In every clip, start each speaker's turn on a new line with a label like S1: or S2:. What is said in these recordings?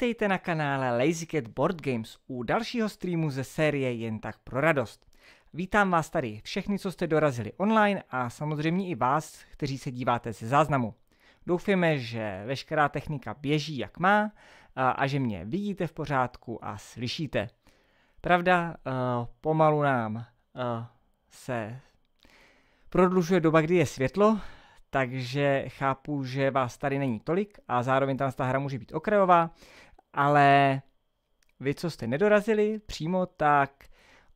S1: Vítejte na kanále Lazy Cat Board Games u dalšího streamu ze série Jen tak pro radost. Vítám vás tady všechny, co jste dorazili online a samozřejmě i vás, kteří se díváte ze záznamu. Doufujeme, že veškerá technika běží jak má a, a že mě vidíte v pořádku a slyšíte. Pravda, uh, pomalu nám uh, se prodlužuje doba, kdy je světlo, takže chápu, že vás tady není tolik a zároveň ta hra může být okrajová ale vy, co jste nedorazili přímo, tak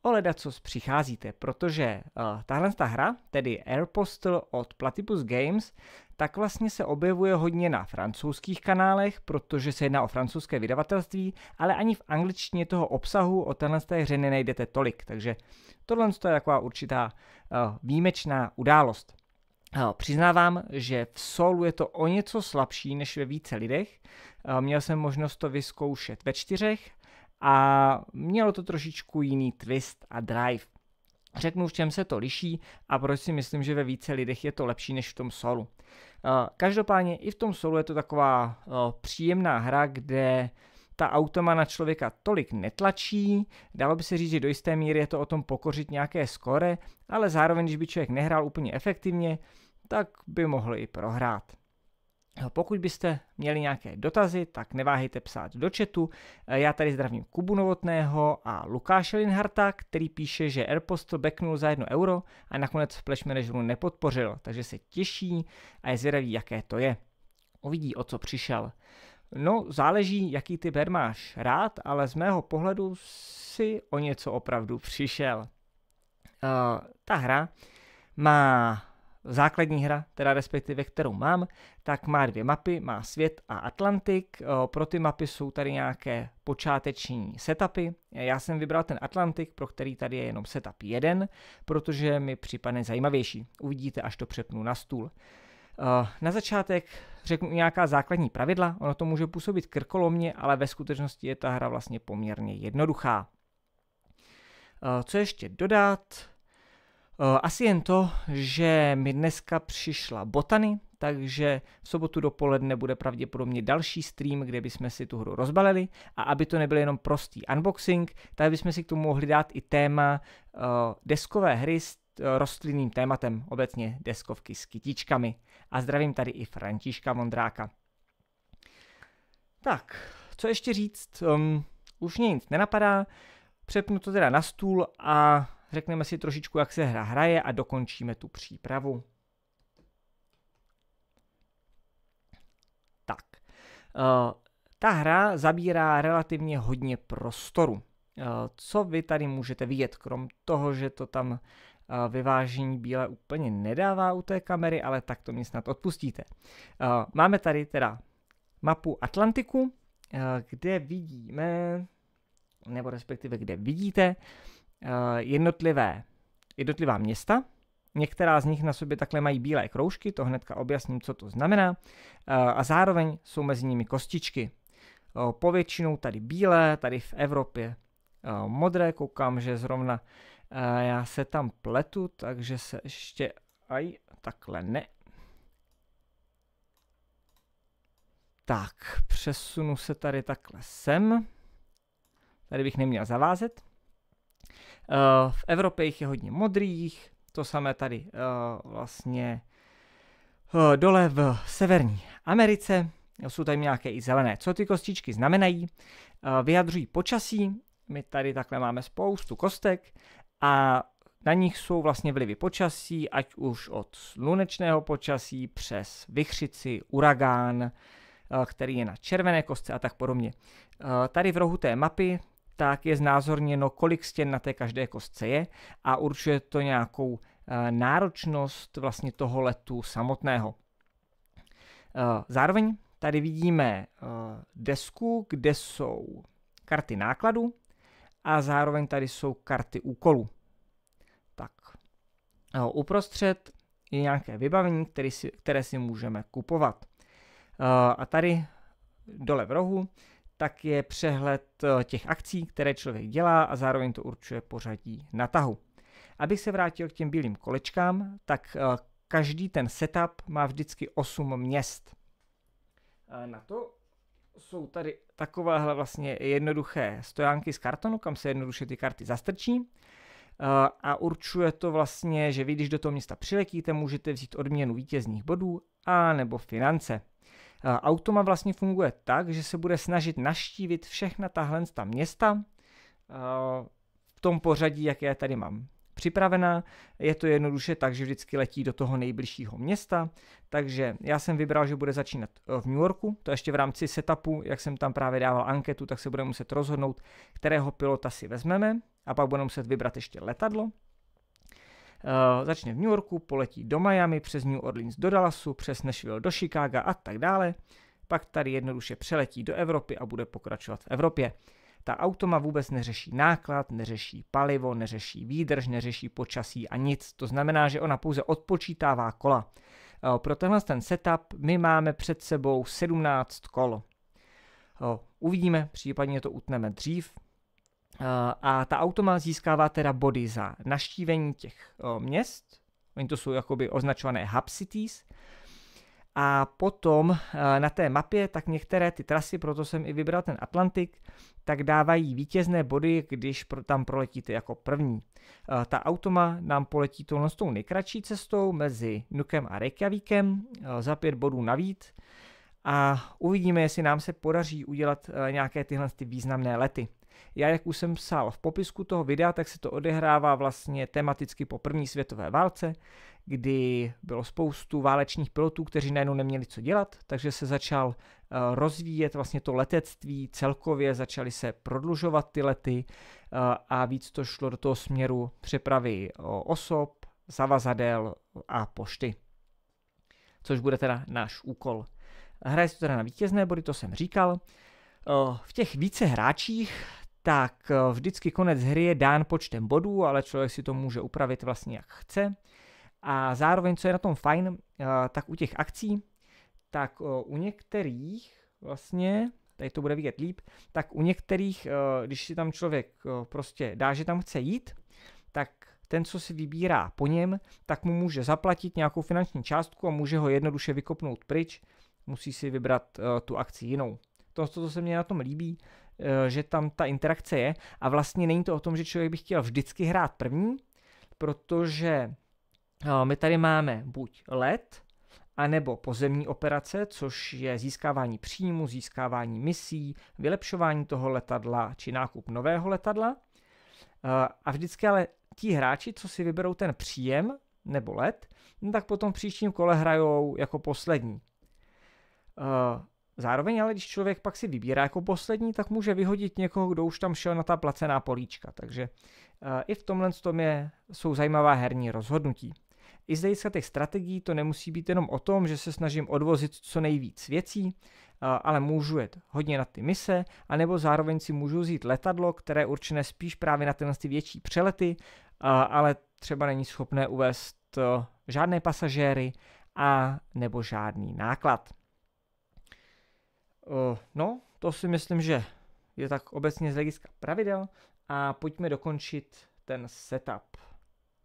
S1: o co přicházíte, protože uh, tahle ta hra, tedy Air od Platypus Games, tak vlastně se objevuje hodně na francouzských kanálech, protože se jedná o francouzské vydavatelství, ale ani v angličtině toho obsahu o téhle té hře nenajdete tolik, takže tohle je taková určitá uh, výjimečná událost. Eh, přiznávám, že v solu je to o něco slabší než ve více lidech, Měl jsem možnost to vyzkoušet ve čtyřech a mělo to trošičku jiný twist a drive. Řeknu, v čem se to liší a proč si myslím, že ve více lidech je to lepší než v tom solu. Každopádně i v tom solu je to taková příjemná hra, kde ta automa na člověka tolik netlačí, dalo by se říct, že do jisté míry je to o tom pokořit nějaké skore, ale zároveň, když by člověk nehrál úplně efektivně, tak by mohl i prohrát. No, pokud byste měli nějaké dotazy, tak neváhejte psát do chatu. Eh, já tady zdravím Kubu Novotného a Lukáše Linharta, který píše, že Airpost beknul backnul za jedno euro a nakonec Flash Manageru nepodpořil, takže se těší a je zvědavý, jaké to je. Uvidí, o co přišel. No, záleží, jaký ty ber máš rád, ale z mého pohledu si o něco opravdu přišel. Uh, ta hra má základní hra, teda respektive kterou mám, tak má dvě mapy, má svět a Atlantik. Eh, pro ty mapy jsou tady nějaké počáteční setupy. Já jsem vybral ten Atlantik, pro který tady je jenom setup jeden, protože mi připadne zajímavější. Uvidíte, až to přepnu na stůl. Eh, na začátek řeknu nějaká základní pravidla, ono to může působit krkolomně, ale ve skutečnosti je ta hra vlastně poměrně jednoduchá. Eh, co ještě dodat? Eh, asi jen to, že mi dneska přišla botany, takže v sobotu dopoledne bude pravděpodobně další stream, kde bychom si tu hru rozbalili a aby to nebyl jenom prostý unboxing, tak bychom si k tomu mohli dát i téma eh, deskové hry s eh, rostlinným tématem, obecně deskovky s kytičkami. A zdravím tady i Františka Vondráka. Tak, co ještě říct? Um, už mě nic nenapadá, přepnu to teda na stůl a Řekneme si trošičku, jak se hra hraje a dokončíme tu přípravu. Tak, eh, ta hra zabírá relativně hodně prostoru. Eh, co vy tady můžete vidět, krom toho, že to tam eh, vyvážení bíle úplně nedává u té kamery, ale tak to mě snad odpustíte. Máme tady teda mapu Atlantiku, kde vidíme, nebo respektive kde vidíte, Eh, jednotlivé, jednotlivá města. Některá z nich na sobě takhle mají bílé kroužky, to hnedka objasním, co to znamená. Eh, a zároveň jsou mezi nimi kostičky. Eh, povětšinou tady bílé, tady v Evropě modré. Koukám, že zrovna já se tam pletu, takže se ještě aj takhle ne. Tak, přesunu se tady takhle sem. Tady bych neměl zavázet. Eh, v Evropě jich je hodně modrých, to samé tady eh, vlastně eh, dole v Severní Americe. Jsou tady nějaké i zelené. Co ty kostičky znamenají? Vyjadřují počasí, my tady takhle máme spoustu kostek a na nich jsou vlastně vlivy počasí, ať už od slunečného počasí přes vychřici, uragán, který je na červené kostce a tak podobně. Tady v rohu té mapy tak je znázorněno, kolik stěn na té každé kostce je a určuje to nějakou eh, náročnost vlastně toho letu samotného. Eh, zároveň tady vidíme eh, desku, kde jsou karty nákladu a zároveň tady jsou karty úkolu. Tak, uprostřed je nějaké vybavení, které si, které si můžeme kupovat. A tady dole v rohu tak je přehled eh, těch akcí, které člověk dělá a zároveň to určuje pořadí na tahu. Abych se vrátil k těm bílým kolečkám, tak eh, každý ten setup má vždycky 8 měst. A na to jsou tady takovéhle vlastně jednoduché stojánky z kartonu, kam se jednoduše ty karty zastrčí eh, a určuje to vlastně, že vy když do toho města přiletíte, můžete vzít odměnu vítězných bodů a nebo finance. Eh, Automa vlastně funguje tak, že se bude snažit naštívit všechna tahle ta města eh, v tom pořadí, jak je tady mám připravená. Je to jednoduše tak, že vždycky letí do toho nejbližšího města, takže já jsem vybral, že bude začínat eh, v New Yorku, to ještě v rámci setupu, jak jsem tam právě dával anketu, tak se bude muset rozhodnout, kterého pilota si vezmeme a pak budeme muset vybrat ještě letadlo, Eh, začne v New Yorku, poletí do Miami, přes New Orleans do Dallasu, přes Nashville do Chicaga a tak dále. Pak tady jednoduše přeletí do Evropy a bude pokračovat v Evropě. Ta automa vůbec neřeší náklad, neřeší palivo, neřeší výdrž, neřeší počasí a nic. To znamená, že ona pouze odpočítává kola. Eh, pro tenhle ten setup my máme před sebou 17 kol. Eh, uvidíme, případně to utneme dřív, Eh, a ta automa získává teda body za naštívení těch eh, měst, oni to jsou jakoby označované hub cities, a potom eh, na té mapě, tak některé ty trasy, proto jsem i vybral ten Atlantik, tak dávají vítězné body, když tam proletíte jako první. Ta automa nám poletí tohle s tou nejkratší cestou mezi Nukem a Reykjavíkem za pět bodů navíc a uvidíme, jestli nám se podaří udělat nějaké tyhle ty významné lety. Já, jak už jsem psal v popisku toho videa, tak se to odehrává vlastně tematicky po první světové válce, kdy bylo spoustu válečních pilotů, kteří najednou neměli co dělat, takže se začal eh, rozvíjet vlastně to letectví celkově, začaly se prodlužovat ty lety eh, a víc to šlo do toho směru přepravy eh, osob, zavazadel a pošty. Což bude teda náš úkol. Hraje se to teda na vítězné body, to jsem říkal. V těch více hráčích tak eh, vždycky konec hry je dán počtem bodů, ale člověk si to může upravit vlastně jak chce. A zároveň, co je na tom fajn, eh, tak u těch akcí, tak eh, u některých vlastně, tady to bude vidět líp, tak u některých, když si tam člověk prostě dá, že tam chce jít, tak ten, co si vybírá po něm, tak mu může zaplatit nějakou finanční částku a může ho jednoduše vykopnout pryč, musí si vybrat tu akci jinou. To, co se mně na tom líbí, Eh, že tam ta interakce je a vlastně není to o tom, že člověk by chtěl vždycky hrát první, protože eh, my tady máme buď let, anebo pozemní operace, což je získávání příjmu, získávání misí, vylepšování toho letadla či nákup nového letadla. Eh, a vždycky ale ti hráči, co si vyberou ten příjem nebo let, no tak potom v příštím kole hrajou jako poslední. Zároveň ale, když člověk pak si vybírá jako poslední, tak může vyhodit někoho, kdo už tam šel na ta placená políčka. Takže e, i v tomhle tom je, jsou zajímavá herní rozhodnutí. I z hlediska těch strategií to nemusí být jenom o tom, že se snažím odvozit co nejvíc věcí, eh, ale můžu jet hodně na ty mise, anebo zároveň si můžu vzít letadlo, které je určené spíš právě na tyhle ty větší přelety, eh, ale třeba není schopné uvést žádné pasažéry a nebo žádný náklad. Eh, no, to si myslím, že je tak obecně z hlediska pravidel a pojďme dokončit ten setup.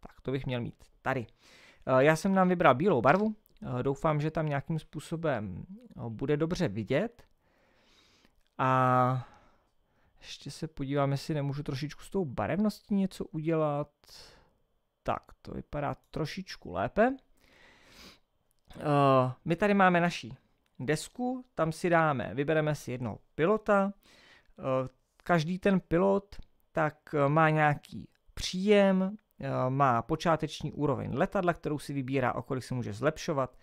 S1: Tak to bych měl mít tady. Eh, já jsem nám vybral bílou barvu, eh, doufám, že tam nějakým způsobem bude dobře vidět a ještě se podívám, jestli nemůžu trošičku s tou barevností něco udělat. Tak, to vypadá trošičku lépe. my tady máme naší desku, tam si dáme, vybereme si jednoho pilota, eh, každý ten pilot tak eh, má nějaký příjem, eh, má počáteční úroveň letadla, kterou si vybírá, o kolik se může zlepšovat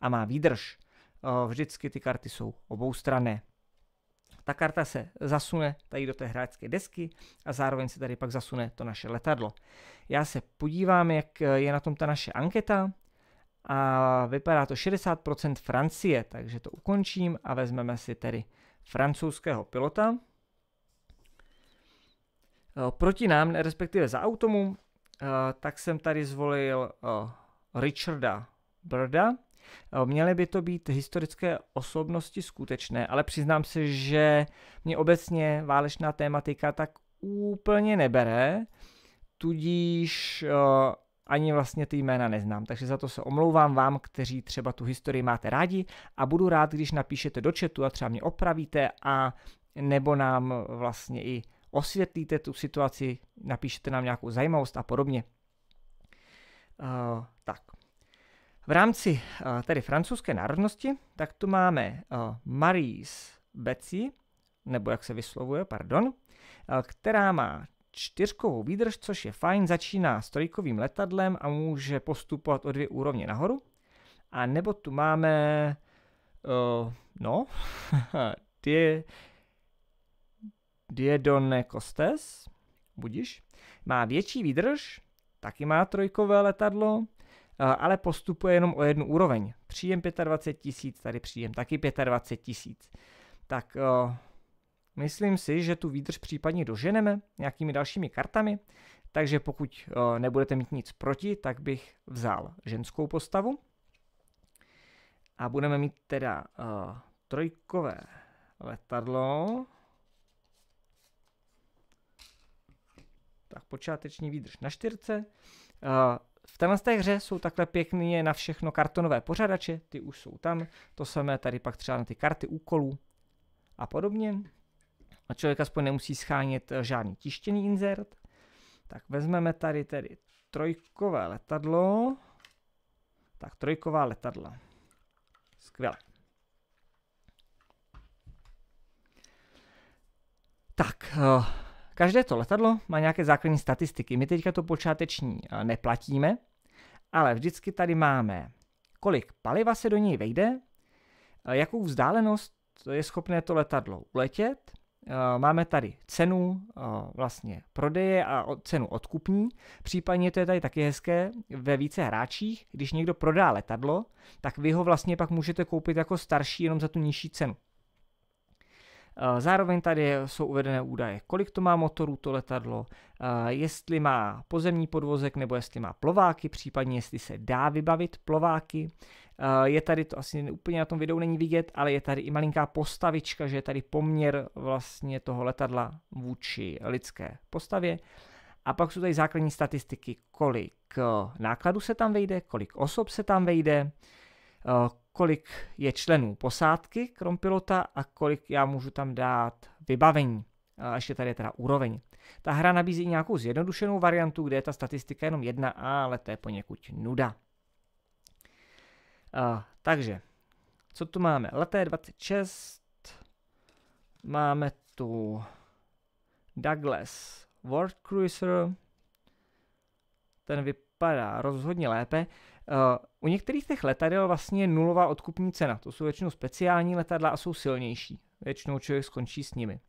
S1: a má výdrž. Vždycky ty karty jsou oboustranné Ta karta se zasune tady do té hráčské desky a zároveň se tady pak zasune to naše letadlo. Já se podívám, jak je na tom ta naše anketa. A vypadá to 60% Francie, takže to ukončím a vezmeme si tedy francouzského pilota. Eh, proti nám, respektive za automu, eh, tak jsem tady zvolil eh, Richarda Brda. Měly by to být historické osobnosti skutečné, ale přiznám se, že mě obecně válečná tématika tak úplně nebere, tudíž ani vlastně ty jména neznám, takže za to se omlouvám vám, kteří třeba tu historii máte rádi a budu rád, když napíšete do chatu a třeba mě opravíte a nebo nám vlastně i osvětlíte tu situaci, napíšete nám nějakou zajímavost a podobně. Uh, tak. V rámci uh, tedy francouzské národnosti, tak tu máme uh, eh, Maries Betsy, nebo jak se vyslovuje, pardon, která má čtyřkovou výdrž, což je fajn, začíná s trojkovým letadlem a může postupovat o dvě úrovně nahoru. A nebo tu máme, uh, no, Die, Diedone Costes, budíš, má větší výdrž, taky má trojkové letadlo, uh, ale postupuje jenom o jednu úroveň. Příjem 25 tisíc, tady příjem taky 25 tisíc. Tak uh, Myslím si, že tu výdrž případně doženeme nějakými dalšími kartami, takže pokud eh, nebudete mít nic proti, tak bych vzal ženskou postavu. A budeme mít teda uh, trojkové letadlo. Tak počáteční výdrž na čtyřce. Uh, v téhle té hře jsou takhle pěkně na všechno kartonové pořadače, ty už jsou tam, to samé tady pak třeba na ty karty úkolů a podobně a člověk aspoň nemusí schánět eh, žádný tištěný insert. Tak vezmeme tady tedy trojkové letadlo. Tak trojková letadla. Skvěle. Tak, eh, každé to letadlo má nějaké základní statistiky. My teďka to počáteční eh, neplatíme, ale vždycky tady máme, kolik paliva se do něj vejde, jakou vzdálenost je schopné to letadlo uletět, Eh, máme tady cenu eh, vlastně prodeje a cenu odkupní. Případně to je tady taky hezké ve více hráčích. Když někdo prodá letadlo, tak vy ho vlastně pak můžete koupit jako starší jenom za tu nižší cenu. Eh, zároveň tady jsou uvedené údaje, kolik to má motorů to letadlo, eh, jestli má pozemní podvozek nebo jestli má plováky, případně jestli se dá vybavit plováky. Eh, je tady, to asi úplně na tom videu není vidět, ale je tady i malinká postavička, že je tady poměr vlastně toho letadla vůči lidské postavě. A pak jsou tady základní statistiky, kolik nákladů se tam vejde, kolik osob se tam vejde, kolik je členů posádky krom pilota a kolik já můžu tam dát vybavení. A ještě tady je teda úroveň. Ta hra nabízí nějakou zjednodušenou variantu, kde je ta statistika jenom jedna, ale to je poněkud nuda. Uh, takže, co tu máme? Leté 26, máme tu Douglas World Cruiser, ten vypadá rozhodně lépe. Eh, u některých těch letadel vlastně je nulová odkupní cena. To jsou většinou speciální letadla a jsou silnější. Většinou člověk skončí s nimi.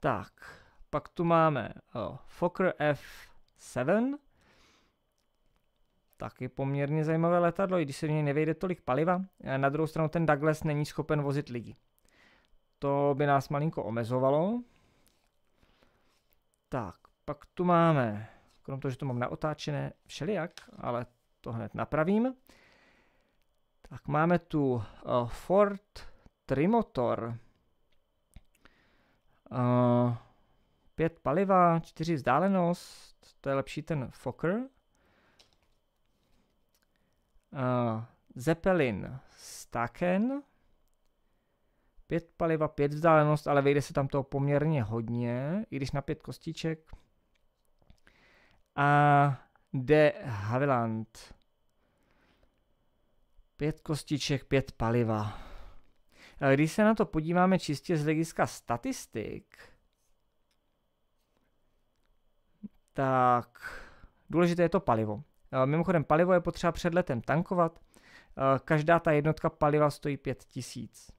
S1: Tak, pak tu máme eh, Fokker F7. Taky poměrně zajímavé letadlo, i když se v něj nevejde tolik paliva. Eh, na druhou stranu ten Douglas není schopen vozit lidi. To by nás malinko omezovalo. Tak, pak tu máme Krom toho, že to mám naotáčené všelijak, ale to hned napravím. Tak máme tu uh, Ford Trimotor. Uh, pět paliva, čtyři vzdálenost, to je lepší ten Fokker. Uh, Zeppelin Staken. Pět paliva, pět vzdálenost, ale vejde se tam toho poměrně hodně, i když na pět kostiček a de Haviland. Pět kostiček, pět paliva. Když se na to podíváme čistě z hlediska statistik, tak důležité je to palivo. Mimochodem, palivo je potřeba před letem tankovat. Každá ta jednotka paliva stojí 5000.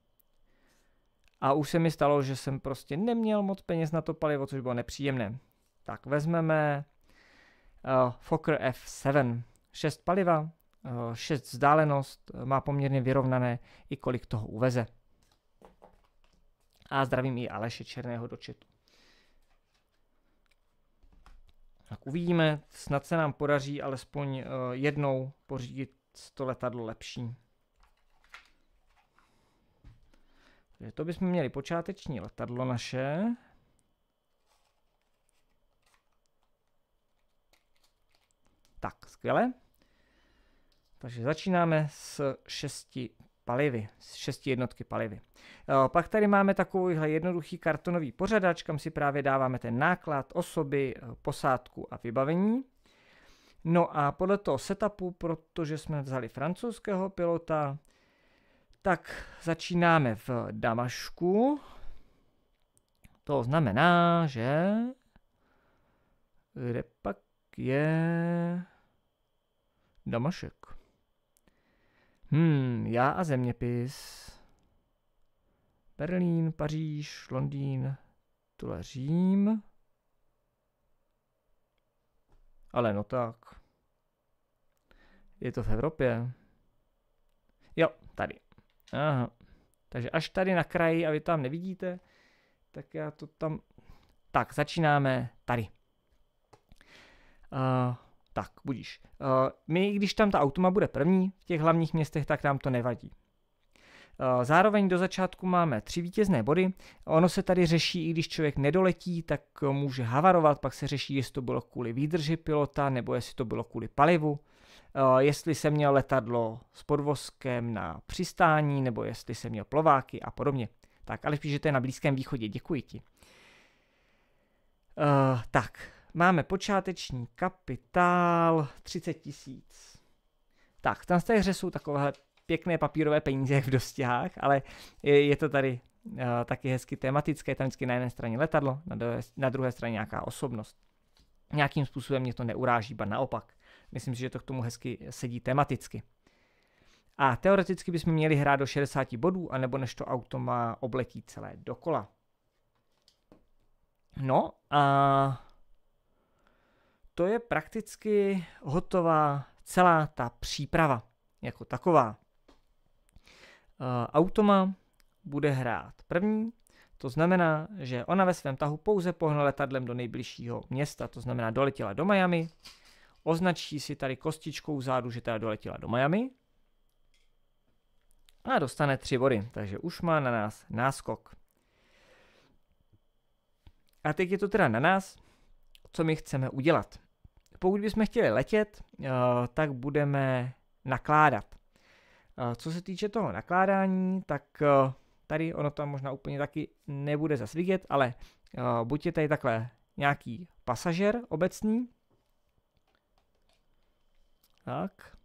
S1: A už se mi stalo, že jsem prostě neměl moc peněz na to palivo, což bylo nepříjemné. Tak vezmeme Eh, Fokker F7. 6 paliva, 6 eh, vzdálenost, eh, má poměrně vyrovnané i kolik toho uveze. A zdravím i Aleše Černého do četu. Tak uvidíme, snad se nám podaří alespoň jednou pořídit to letadlo lepší. Takže to bychom měli počáteční letadlo naše. Tak, skvěle. Takže začínáme s šesti palivy, s šesti jednotky palivy. Eh, pak tady máme takovýhle jednoduchý kartonový pořadač, kam si právě dáváme ten náklad, osoby, eh, posádku a vybavení. No a podle toho setupu, protože jsme vzali francouzského pilota, tak začínáme v Damašku. To znamená, že kde pak je... Domošek. Hmm, já a zeměpis. Berlín, Paříž, Londýn, tohle Řím. Ale no tak. Je to v Evropě. Jo, tady. Aha. Takže až tady na kraji a vy tam nevidíte, tak já to tam... Tak, začínáme tady. Uh, tak, budíš. Uh, my, když tam ta automa bude první v těch hlavních městech, tak nám to nevadí. Eh, zároveň do začátku máme tři vítězné body. Ono se tady řeší, i když člověk nedoletí, tak může havarovat, pak se řeší, jestli to bylo kvůli výdrži pilota, nebo jestli to bylo kvůli palivu, eh, jestli se měl letadlo s podvozkem na přistání, nebo jestli se měl plováky a podobně. Tak, ale spíš, že to je na Blízkém východě, děkuji ti. Uh, tak, Máme počáteční kapitál 30 tisíc. Tak, tam z té hře jsou takovéhle pěkné papírové peníze jak v dostihách, ale je, je to tady uh, taky hezky tematické, tam vždycky na jedné straně letadlo, na, do, na druhé straně nějaká osobnost. Nějakým způsobem mě to neuráží, ba naopak. Myslím si, že to k tomu hezky sedí tematicky. A teoreticky bychom měli hrát do 60 bodů, anebo než to auto má obletí celé dokola. No a to je prakticky hotová celá ta příprava jako taková. Eh, Automa bude hrát první, to znamená, že ona ve svém tahu pouze pohne letadlem do nejbližšího města, to znamená doletěla do Miami, označí si tady kostičkou zádu, že teda doletěla do Miami a dostane tři body, takže už má na nás náskok. A teď je to teda na nás, co my chceme udělat. Pokud bychom chtěli letět, eh, tak budeme nakládat. Eh, co se týče toho nakládání, tak eh, tady ono tam možná úplně taky nebude zas vidět, ale buď je tady takhle nějaký pasažer obecný, tak.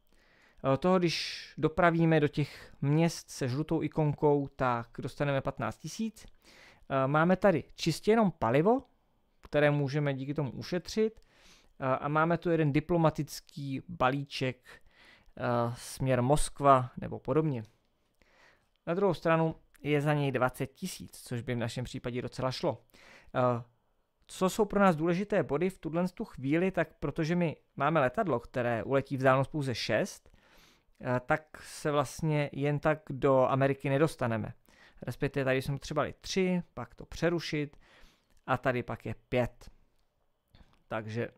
S1: Toho, když dopravíme do těch měst se žlutou ikonkou, tak dostaneme 15 tisíc. Máme tady čistě jenom palivo, které můžeme díky tomu ušetřit. A máme tu jeden diplomatický balíček směr Moskva nebo podobně. Na druhou stranu je za něj 20 tisíc, což by v našem případě docela šlo. Co jsou pro nás důležité body v tuhle tu chvíli, tak protože my máme letadlo, které uletí vzdálenost pouze 6, tak se vlastně jen tak do Ameriky nedostaneme. Respektive tady jsme třeba tři, pak to přerušit a tady pak je pět. Takže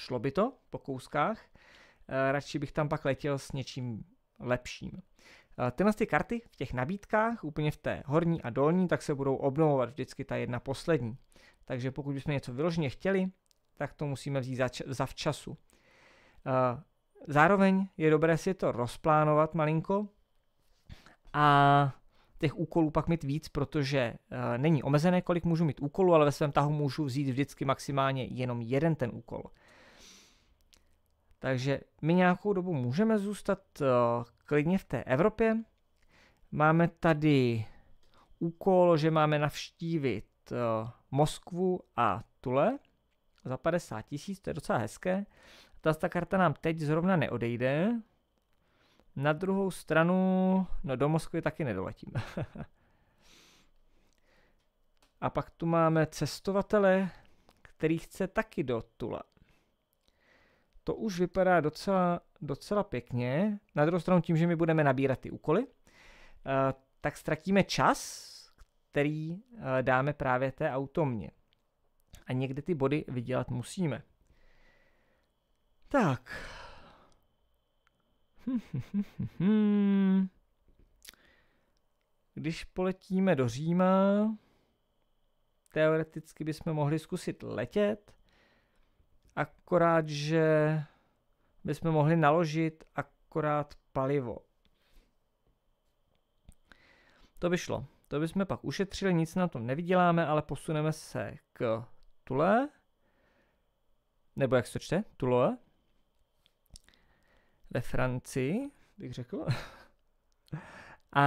S1: šlo by to po kouskách. Eh, radši bych tam pak letěl s něčím lepším. Eh, tyhle ty karty v těch nabídkách, úplně v té horní a dolní, tak se budou obnovovat vždycky ta jedna poslední. Takže pokud bychom něco vyloženě chtěli, tak to musíme vzít za včasu. Eh, zároveň je dobré si to rozplánovat malinko a těch úkolů pak mít víc, protože není omezené, kolik můžu mít úkolů, ale ve svém tahu můžu vzít vždycky maximálně jenom jeden ten úkol. Takže my nějakou dobu můžeme zůstat uh, klidně v té Evropě. Máme tady úkol, že máme navštívit uh, Moskvu a Tule za 50 tisíc, to je docela hezké. Ta, ta karta nám teď zrovna neodejde. Na druhou stranu, no do Moskvy taky nedoletíme. a pak tu máme cestovatele, který chce taky do Tula. To už vypadá docela, docela pěkně. Na druhou stranu tím, že my budeme nabírat ty úkoly, eh, tak ztratíme čas, který eh, dáme právě té automně. A někde ty body vydělat musíme. Tak. Když poletíme do Říma, teoreticky bychom mohli zkusit letět, akorát, že bychom mohli naložit akorát palivo. To by šlo. To jsme pak ušetřili, nic na tom nevyděláme, ale posuneme se k tule. Nebo jak se to čte? Tule. Ve Francii, bych řekl. A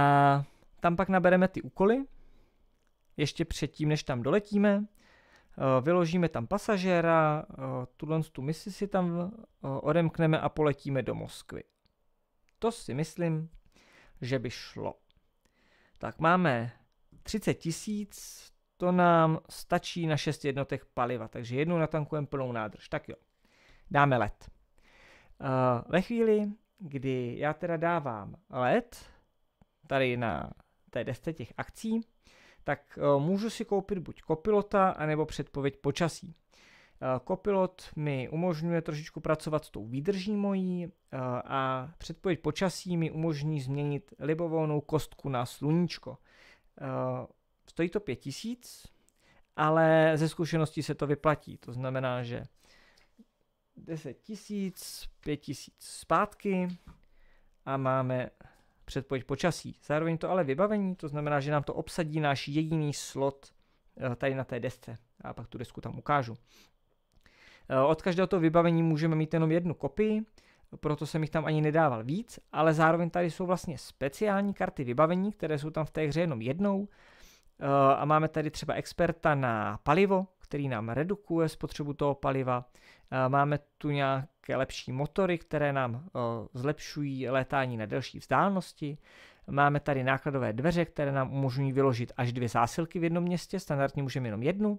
S1: tam pak nabereme ty úkoly. Ještě předtím, než tam doletíme. Eh, vyložíme tam pasažéra, eh, tuhle tu misi si tam eh, odemkneme a poletíme do Moskvy. To si myslím, že by šlo. Tak máme 30 tisíc, to nám stačí na 6 jednotek paliva, takže jednu natankujeme plnou nádrž. Tak jo, dáme let. Ve chvíli, kdy já teda dávám let, tady na té desce těch akcí, tak eh, můžu si koupit buď kopilota, anebo předpověď počasí. Eh, kopilot mi umožňuje trošičku pracovat s tou výdrží mojí eh, a předpověď počasí mi umožní změnit libovolnou kostku na sluníčko. Stojí to 5000, ale ze zkušenosti se to vyplatí. To znamená, že 10 000, 5 000 zpátky a máme předpověď počasí. Zároveň to ale vybavení, to znamená, že nám to obsadí náš jediný slot eh, tady na té desce. A pak tu desku tam ukážu. Eh, od každého toho vybavení můžeme mít jenom jednu kopii, proto jsem jich tam ani nedával víc, ale zároveň tady jsou vlastně speciální karty vybavení, které jsou tam v té hře jenom jednou. Eh, a máme tady třeba experta na palivo, který nám redukuje spotřebu toho paliva. Eh, máme tu nějaké lepší motory, které nám eh, zlepšují létání na delší vzdálenosti. Máme tady nákladové dveře, které nám umožňují vyložit až dvě zásilky v jednom městě, standardně můžeme jenom jednu.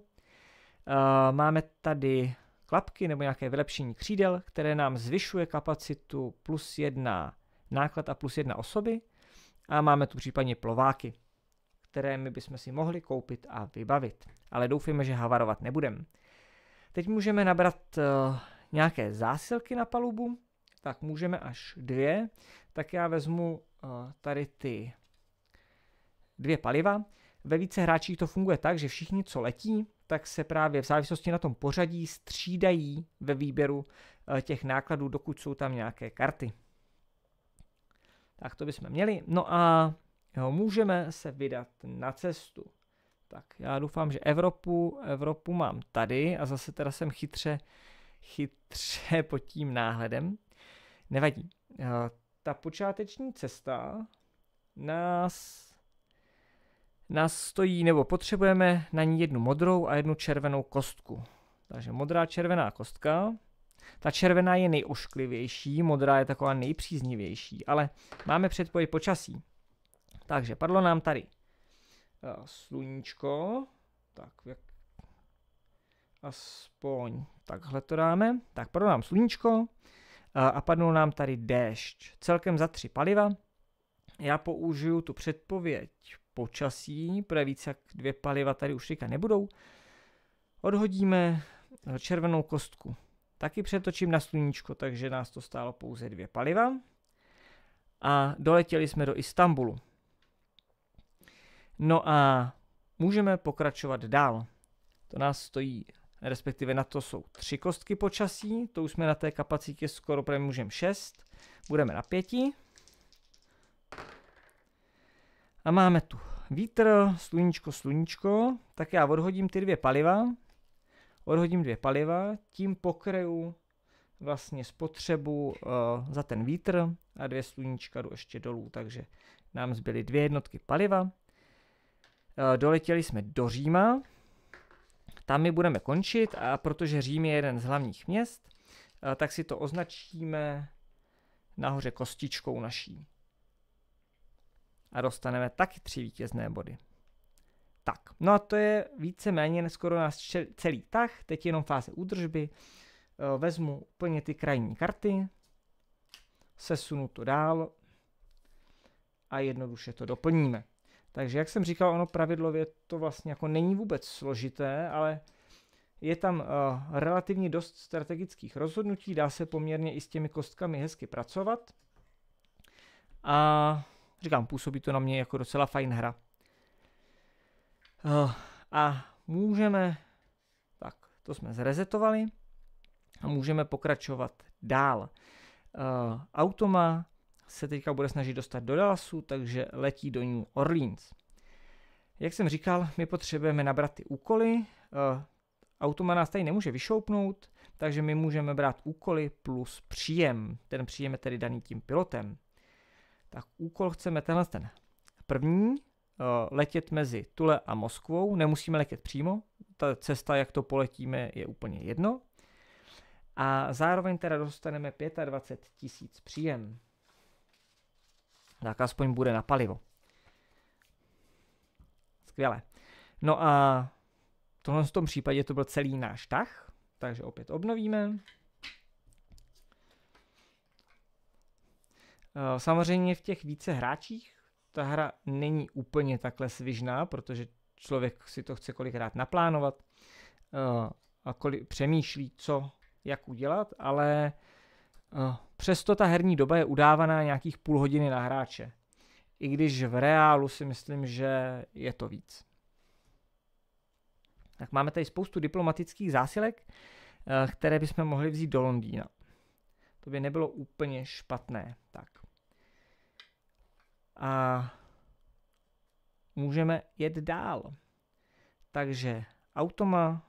S1: Eh, máme tady klapky nebo nějaké vylepšení křídel, které nám zvyšuje kapacitu plus jedna náklad a plus jedna osoby. A máme tu případně plováky které my bychom si mohli koupit a vybavit. Ale doufejme, že havarovat nebudeme. Teď můžeme nabrat uh, nějaké zásilky na palubu, tak můžeme až dvě. Tak já vezmu uh, tady ty dvě paliva. Ve více hráčích to funguje tak, že všichni, co letí, tak se právě v závislosti na tom pořadí střídají ve výběru uh, těch nákladů, dokud jsou tam nějaké karty. Tak to bychom měli. No a jo, můžeme se vydat na cestu. Tak já doufám, že Evropu, Evropu mám tady a zase teda jsem chytře, chytře pod tím náhledem. Nevadí. Eh, ta počáteční cesta nás, nás stojí, nebo potřebujeme na ní jednu modrou a jednu červenou kostku. Takže modrá, červená kostka. Ta červená je nejošklivější, modrá je taková nejpříznivější, ale máme předpověď počasí. Takže padlo nám tady eh, sluníčko, tak jak aspoň takhle to dáme, tak padlo nám sluníčko eh, a, padlo nám tady déšť. Celkem za tři paliva. Já použiju tu předpověď počasí, protože víc jak dvě paliva tady už říká nebudou. Odhodíme eh, červenou kostku. Taky přetočím na sluníčko, takže nás to stálo pouze dvě paliva. A doletěli jsme do Istanbulu. No a můžeme pokračovat dál. To nás stojí, respektive na to jsou tři kostky počasí, to už jsme na té kapacitě skoro právě můžeme 6, budeme na pěti. A máme tu vítr, sluníčko, sluníčko, tak já odhodím ty dvě paliva, odhodím dvě paliva, tím pokryju vlastně spotřebu uh, za ten vítr a dvě sluníčka jdu ještě dolů, takže nám zbyly dvě jednotky paliva. Eh, doletěli jsme do Říma, tam my budeme končit a protože Řím je jeden z hlavních měst, eh, tak si to označíme nahoře kostičkou naší. A dostaneme taky tři vítězné body. Tak, no a to je víceméně skoro nás celý tah, teď jenom fáze údržby. Eh, vezmu úplně ty krajní karty, sesunu to dál a jednoduše to doplníme. Takže jak jsem říkal, ono pravidlově to vlastně jako není vůbec složité, ale je tam uh, relativně dost strategických rozhodnutí, dá se poměrně i s těmi kostkami hezky pracovat. A říkám, působí to na mě jako docela fajn hra. Uh, a můžeme, tak to jsme zrezetovali, a můžeme pokračovat dál. Uh, eh, auto má se teďka bude snažit dostat do Dallasu, takže letí do New Orleans. Jak jsem říkal, my potřebujeme nabrat ty úkoly, eh, automa nás tady nemůže vyšoupnout, takže my můžeme brát úkoly plus příjem. Ten příjem je tedy daný tím pilotem. Tak úkol chceme tenhle ten první, eh, letět mezi Tule a Moskvou, nemusíme letět přímo, ta cesta, jak to poletíme, je úplně jedno. A zároveň teda dostaneme 25 tisíc příjem. Tak aspoň bude na palivo. Skvěle. No a v tomhle v tom případě to byl celý náš tah, takže opět obnovíme. Eh, samozřejmě v těch více hráčích ta hra není úplně takhle svižná, protože člověk si to chce kolikrát naplánovat eh, a kolik přemýšlí, co, jak udělat, ale eh, Přesto ta herní doba je udávaná nějakých půl hodiny na hráče. I když v reálu si myslím, že je to víc. Tak máme tady spoustu diplomatických zásilek, eh, které bychom mohli vzít do Londýna. To by nebylo úplně špatné. Tak. A můžeme jet dál. Takže automa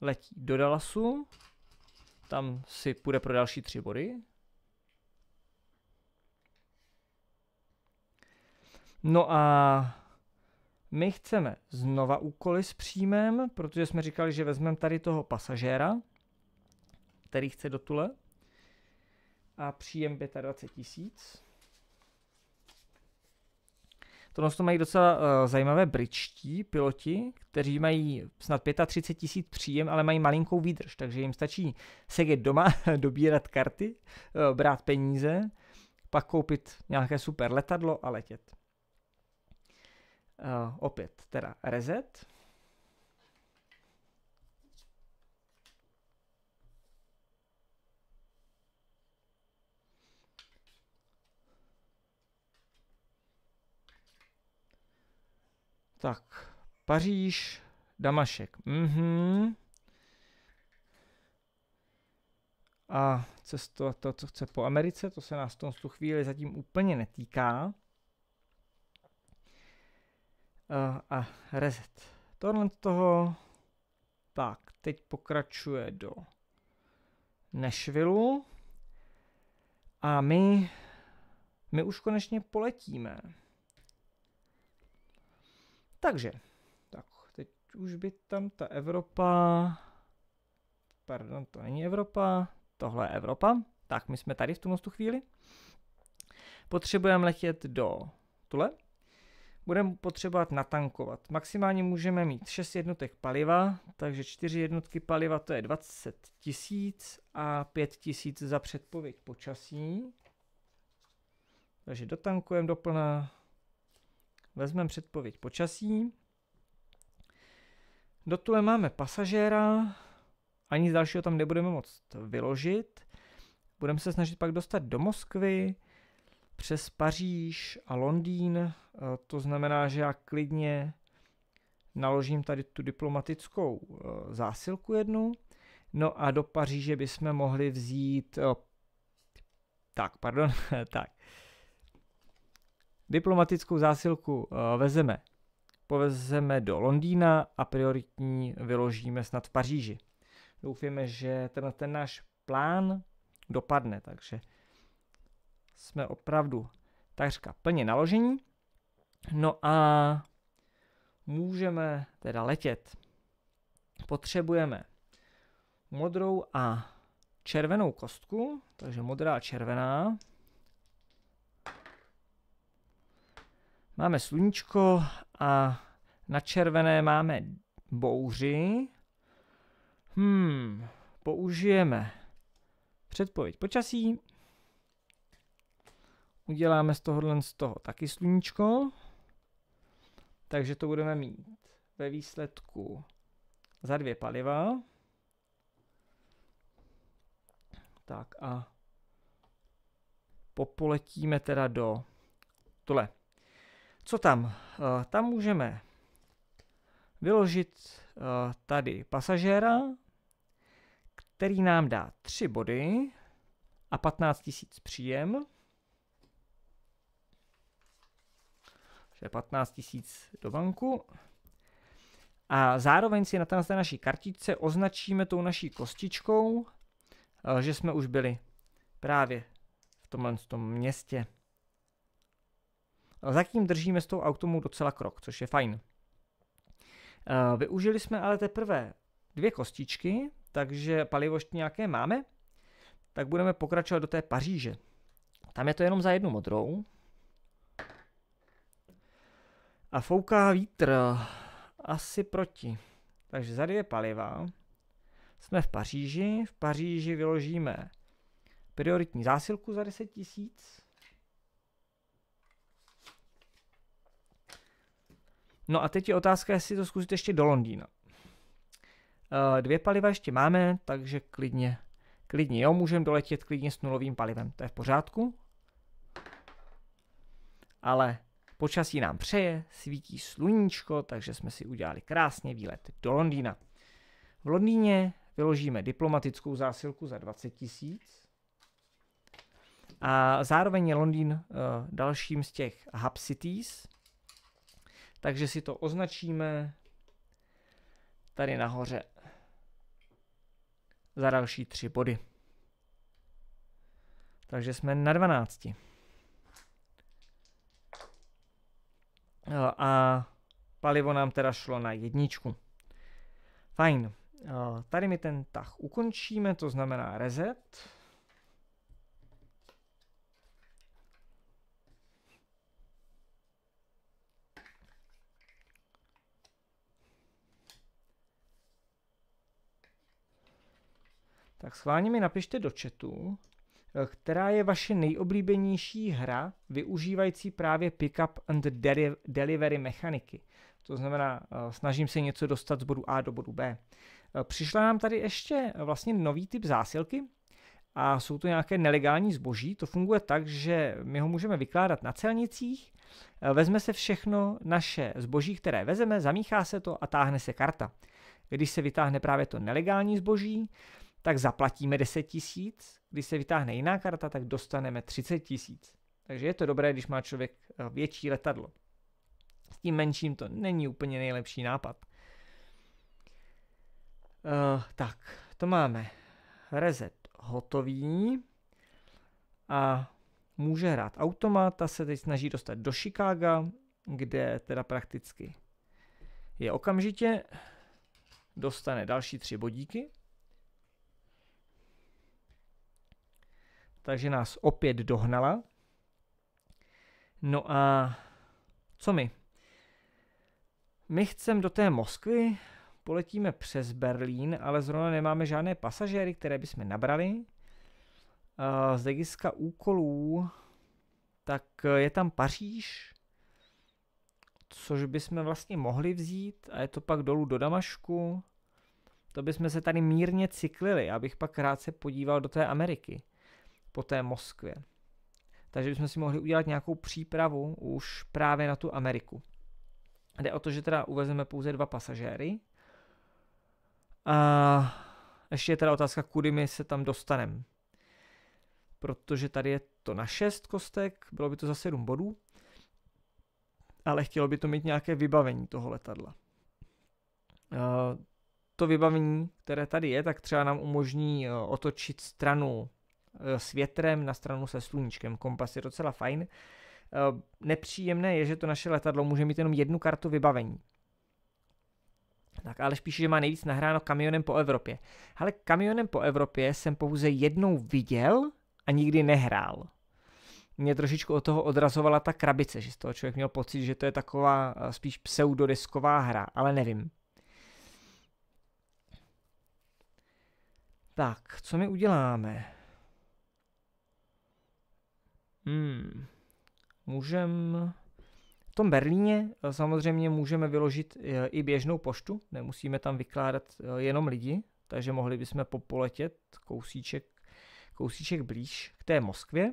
S1: letí do Dallasu, tam si půjde pro další tři body, No a my chceme znova úkoly s příjmem, protože jsme říkali, že vezmeme tady toho pasažéra, který chce do tule a příjem 25 tisíc. To to mají docela uh, zajímavé bričtí piloti, kteří mají snad 35 tisíc příjem, ale mají malinkou výdrž, takže jim stačí sedět doma, dobírat karty, uh, brát peníze, pak koupit nějaké super letadlo a letět. Uh, opět teda reset. Tak, Paříž, Damašek. Mhm. A cestovat to, co chce po Americe, to se nás v tom chvíli zatím úplně netýká. Eh, a reset. Tohle toho. Tak, teď pokračuje do Nešvilu. A my, my už konečně poletíme. Takže, tak teď už by tam ta Evropa, pardon, to není Evropa, tohle je Evropa, tak my jsme tady v tuhle tu chvíli. Potřebujeme letět do Tule, budeme potřebovat natankovat. Maximálně můžeme mít 6 jednotek paliva, takže 4 jednotky paliva to je 20 tisíc a 5 tisíc za předpověď počasí. Takže dotankujeme doplna, vezmeme předpověď počasí. Do tule máme pasažéra, ani z dalšího tam nebudeme moct vyložit. Budeme se snažit pak dostat do Moskvy, přes Paříž a Londýn. Eh, to znamená, že já klidně naložím tady tu diplomatickou eh, zásilku jednu. No a do Paříže bychom mohli vzít... Eh, tak, pardon, tak. Diplomatickou zásilku vezeme. Povezeme do Londýna a prioritní vyložíme snad v Paříži. Doufíme, že ten, ten náš plán dopadne, takže jsme opravdu takřka plně naložení. No a můžeme teda letět. Potřebujeme modrou a červenou kostku, takže modrá a červená. Máme sluníčko a na červené máme bouři. Hmm, použijeme předpověď počasí. Uděláme z tohohle z toho taky sluníčko. Takže to budeme mít ve výsledku za dvě paliva. Tak a popoletíme teda do tohle. Co tam? Eh, tam můžeme vyložit eh, tady pasažéra, který nám dá 3 body a 15 000 příjem. je 15 tisíc do banku. A zároveň si na té naší kartičce označíme tou naší kostičkou, eh, že jsme už byli právě v tomhle tom městě. Eh, zatím držíme s tou automou docela krok, což je fajn. Eh, využili jsme ale teprve dvě kostičky, takže palivo ještě nějaké máme. Tak budeme pokračovat do té Paříže. Tam je to jenom za jednu modrou, a fouká vítr. Asi proti. Takže za dvě paliva jsme v Paříži. V Paříži vyložíme prioritní zásilku za 10 tisíc. No a teď je otázka, jestli to zkusit ještě do Londýna. Eh, dvě paliva ještě máme, takže klidně, klidně jo, můžeme doletět klidně s nulovým palivem, to je v pořádku. Ale Počasí nám přeje, svítí sluníčko, takže jsme si udělali krásně výlet do Londýna. V Londýně vyložíme diplomatickou zásilku za 20 tisíc. A zároveň je Londýn uh, dalším z těch hub cities, takže si to označíme tady nahoře za další tři body. Takže jsme na 12. Eh, a palivo nám teda šlo na jedničku. Fajn. Eh, tady mi ten tah ukončíme, to znamená reset. Tak schválně mi napište do chatu, Eh, která je vaše nejoblíbenější hra využívající právě pickup and delivery mechaniky. To znamená, eh, snažím se něco dostat z bodu A do bodu B. Eh, přišla nám tady ještě vlastně nový typ zásilky, a jsou to nějaké nelegální zboží. To funguje tak, že my ho můžeme vykládat na celnicích, vezme se všechno naše zboží, které vezeme, zamíchá se to a táhne se karta. Když se vytáhne právě to nelegální zboží, tak zaplatíme 10 tisíc, když se vytáhne jiná karta, tak dostaneme 30 tisíc. Takže je to dobré, když má člověk eh, větší letadlo. S tím menším to není úplně nejlepší nápad. Uh, tak, to máme reset hotový a může hrát Automata se teď snaží dostat do Chicaga, kde teda prakticky je okamžitě, dostane další tři bodíky takže nás opět dohnala. No a co my? My chceme do té Moskvy, poletíme přes Berlín, ale zrovna nemáme žádné pasažéry, které bychom nabrali. Z hlediska úkolů, tak je tam Paříž, což bychom vlastně mohli vzít a je to pak dolů do Damašku. To bychom se tady mírně cyklili, abych pak rád se podíval do té Ameriky po té Moskvě. Takže bychom si mohli udělat nějakou přípravu už právě na tu Ameriku. Jde o to, že teda uvezeme pouze dva pasažéry. A ještě je teda otázka, kudy my se tam dostaneme. Protože tady je to na 6 kostek, bylo by to za 7 bodů, ale chtělo by to mít nějaké vybavení toho letadla. To vybavení, které tady je, tak třeba nám umožní eh, otočit stranu Eh, s větrem, na stranu se sluníčkem. Kompas je docela fajn. Eh, nepříjemné je, že to naše letadlo může mít jenom jednu kartu vybavení. Tak ale píše, že má nejvíc nahráno kamionem po Evropě. Ale kamionem po Evropě jsem pouze jednou viděl a nikdy nehrál. Mě trošičku od toho odrazovala ta krabice, že z toho člověk měl pocit, že to je taková eh, spíš pseudodisková hra, ale nevím. Tak, co my uděláme? Hmm. Můžeme... V tom Berlíně eh, samozřejmě můžeme vyložit eh, i běžnou poštu, nemusíme tam vykládat eh, jenom lidi, takže mohli bychom popoletět kousíček, kousíček blíž k té Moskvě.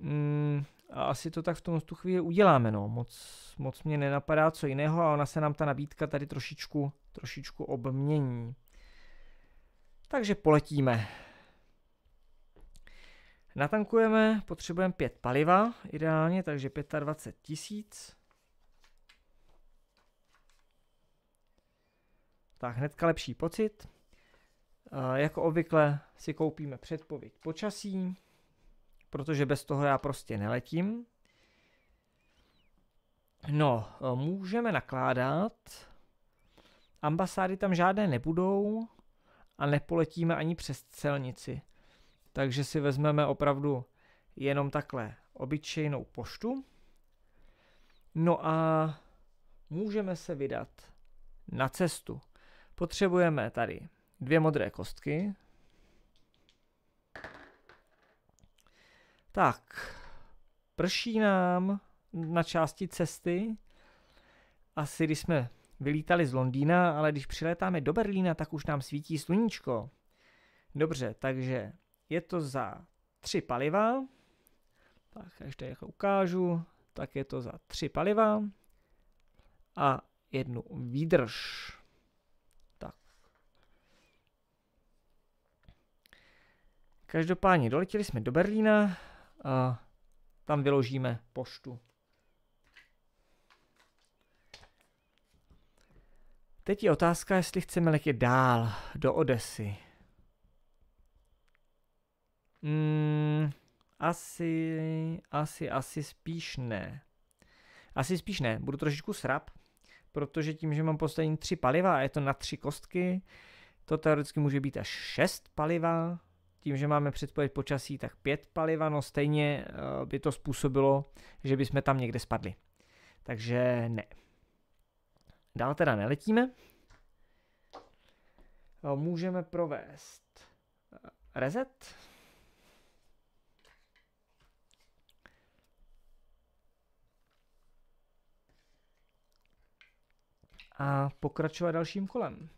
S1: Hmm, a asi to tak v tom tu chvíli uděláme, no. Moc, moc mě nenapadá co jiného a ona se nám ta nabídka tady trošičku, trošičku obmění. Takže poletíme. Natankujeme, potřebujeme 5 paliva, ideálně, takže 25 tisíc. Tak hnedka lepší pocit. E, jako obvykle si koupíme předpověď počasí, protože bez toho já prostě neletím. No, eh, můžeme nakládat. Ambasády tam žádné nebudou a nepoletíme ani přes celnici. Takže si vezmeme opravdu jenom takhle obyčejnou poštu. No a můžeme se vydat na cestu. Potřebujeme tady dvě modré kostky. Tak, prší nám na části cesty. Asi když jsme vylítali z Londýna, ale když přiletáme do Berlína, tak už nám svítí sluníčko. Dobře, takže je to za tři paliva. Tak ještě jako ukážu, tak je to za tři paliva a jednu výdrž. Tak. Každopádně doletěli jsme do Berlína a tam vyložíme poštu. Teď je otázka, jestli chceme letět dál do Odesy. Mm, asi, asi, asi spíš ne. Asi spíš ne, budu trošičku srap, protože tím, že mám poslední tři paliva a je to na tři kostky, to teoreticky může být až šest paliva, tím, že máme předpověď počasí, tak pět paliva, no stejně eh, by to způsobilo, že jsme tam někde spadli. Takže ne. Dál teda neletíme. Eh, můžeme provést eh, reset. a pokračovat dalším kolem.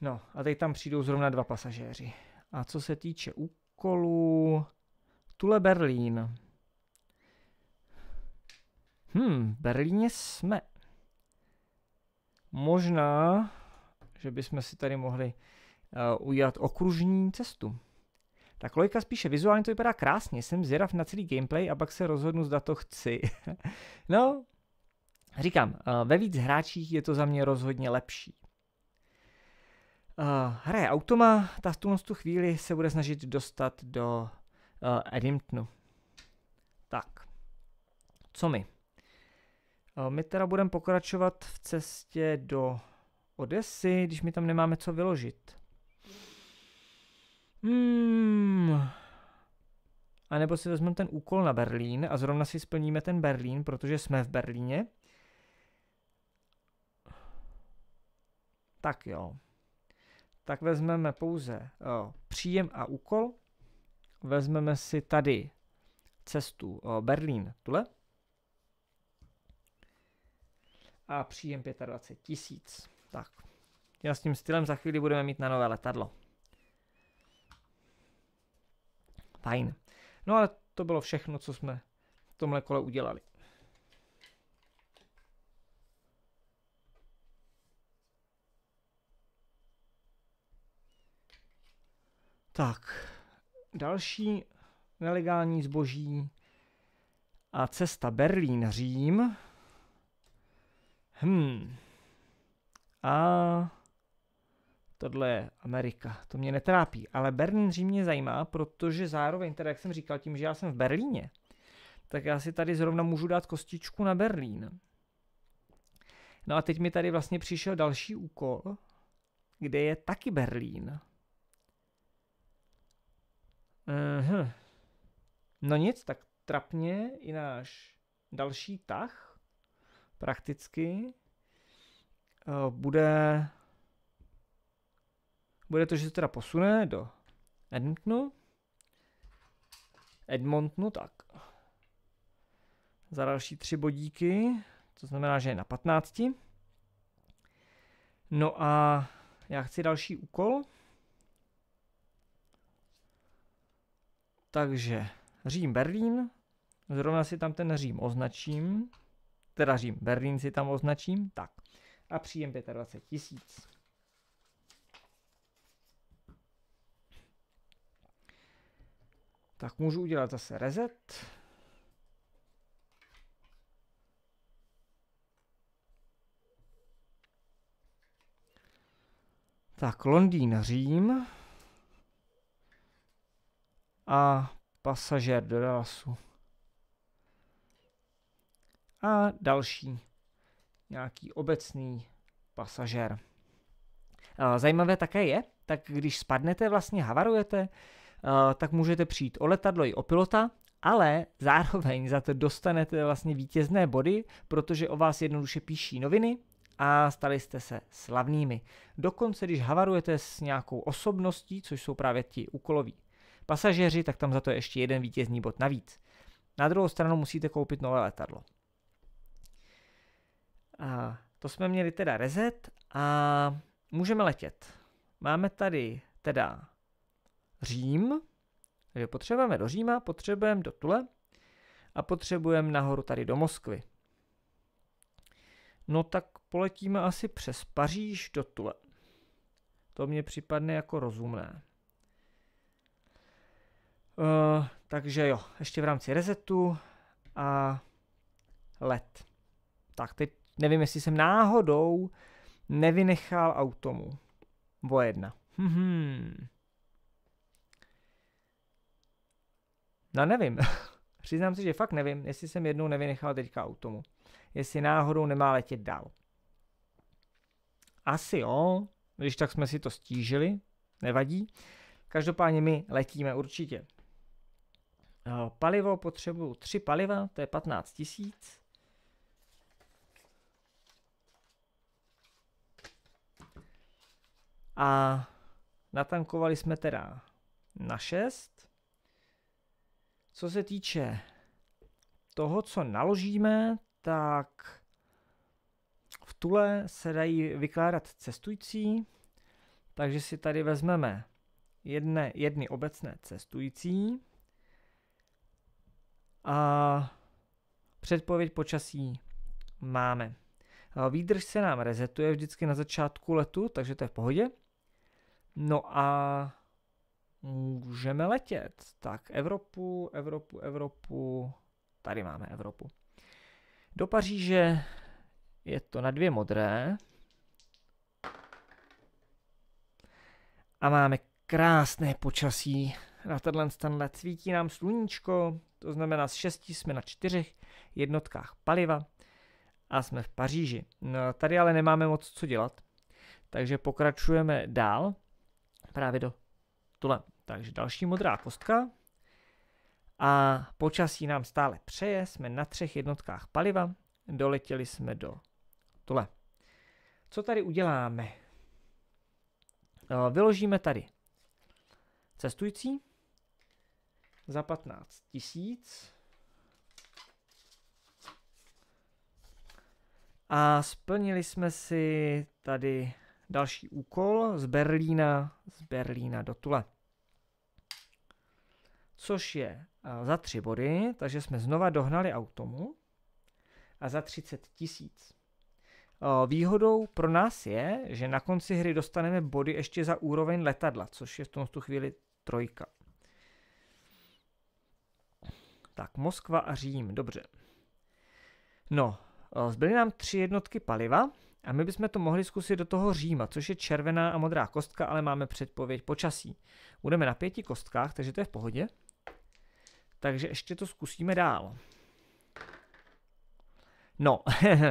S1: No a teď tam přijdou zrovna dva pasažéři. A co se týče úkolů, Tule Berlín. Hmm, v Berlíně jsme. Možná, že bychom si tady mohli uh, eh, udělat okružní cestu. Tak Lojka, spíše vizuálně to vypadá krásně, jsem zvědav na celý gameplay a pak se rozhodnu, zda to chci. no, Říkám, eh, ve víc hráčích je to za mě rozhodně lepší. Eh, hraje automa, ta v tu chvíli se bude snažit dostat do eh, Edimtonu. Tak, co my? My teda budeme pokračovat v cestě do Odesy, když my tam nemáme co vyložit. Hmm. A nebo si vezmeme ten úkol na Berlín a zrovna si splníme ten Berlín, protože jsme v Berlíně. tak jo, tak vezmeme pouze o, příjem a úkol, vezmeme si tady cestu o, Berlín, tule, a příjem 25 tisíc. Tak, já s tím stylem za chvíli budeme mít na nové letadlo. Fajn. No ale to bylo všechno, co jsme v tomhle kole udělali. Tak, další nelegální zboží a cesta Berlín-Řím. Hmm. A tohle je Amerika, to mě netrápí. Ale Berlín-Řím mě zajímá, protože zároveň, teda jak jsem říkal, tím, že já jsem v Berlíně, tak já si tady zrovna můžu dát kostičku na Berlín. No a teď mi tady vlastně přišel další úkol, kde je taky Berlín. Uh, hmm No nic, tak trapně i náš další tah prakticky eh, bude bude to, že se teda posune do Edmontonu. Edmontonu, tak. Za další tři bodíky, to znamená, že je na 15. No a já chci další úkol. Takže Řím, Berlín. Zrovna si tam ten Řím označím. Teda Řím, Berlín si tam označím. Tak. A příjem 25 tisíc. Tak můžu udělat zase reset. Tak, Londýn, Řím a pasažér do Dallasu. A další, nějaký obecný pasažér. Zajímavé také je, tak když spadnete, vlastně havarujete, tak můžete přijít o letadlo i o pilota, ale zároveň za to dostanete vlastně vítězné body, protože o vás jednoduše píší noviny a stali jste se slavnými. Dokonce, když havarujete s nějakou osobností, což jsou právě ti úkoloví pasažéři, tak tam za to je ještě jeden vítězný bod navíc. Na druhou stranu musíte koupit nové letadlo. A to jsme měli teda rezet a můžeme letět. Máme tady teda Řím, takže potřebujeme do Říma, potřebujeme do Tule a potřebujeme nahoru tady do Moskvy. No tak poletíme asi přes Paříž do Tule. To mě připadne jako rozumné. Eh, takže jo, ještě v rámci resetu a let. Tak teď nevím, jestli jsem náhodou nevynechal automu. Vo jedna. Hmm. No nevím. Přiznám si, že fakt nevím, jestli jsem jednou nevynechal teďka automu. Jestli náhodou nemá letět dál. Asi jo, když tak jsme si to stížili, nevadí. Každopádně my letíme určitě. Eh, palivo potřebuju tři paliva, to je 15 tisíc. A natankovali jsme teda na 6. Co se týče toho, co naložíme, tak v tule se dají vykládat cestující, takže si tady vezmeme jedny obecné cestující. A předpověď počasí máme. Výdrž se nám rezetuje vždycky na začátku letu, takže to je v pohodě. No a můžeme letět. Tak Evropu, Evropu, Evropu. Tady máme Evropu. Do Paříže je to na dvě modré. A máme krásné počasí na tenhle ten let svítí nám sluníčko, to znamená z 6 jsme na 4 jednotkách paliva a jsme v Paříži. No, tady ale nemáme moc co dělat, takže pokračujeme dál právě do tule. Takže další modrá kostka a počasí nám stále přeje, jsme na třech jednotkách paliva, doletěli jsme do tule. Co tady uděláme? No, vyložíme tady cestující, za 15 tisíc. A splnili jsme si tady další úkol z Berlína, z Berlína do Tule. Což je za tři body, takže jsme znova dohnali automu a za 30 tisíc. Výhodou pro nás je, že na konci hry dostaneme body ještě za úroveň letadla, což je v tomto chvíli trojka. Tak Moskva a Řím, dobře. No, eh, zbyly nám tři jednotky paliva a my bychom to mohli zkusit do toho Říma, což je červená a modrá kostka, ale máme předpověď počasí. Budeme na pěti kostkách, takže to je v pohodě. Takže ještě to zkusíme dál. No,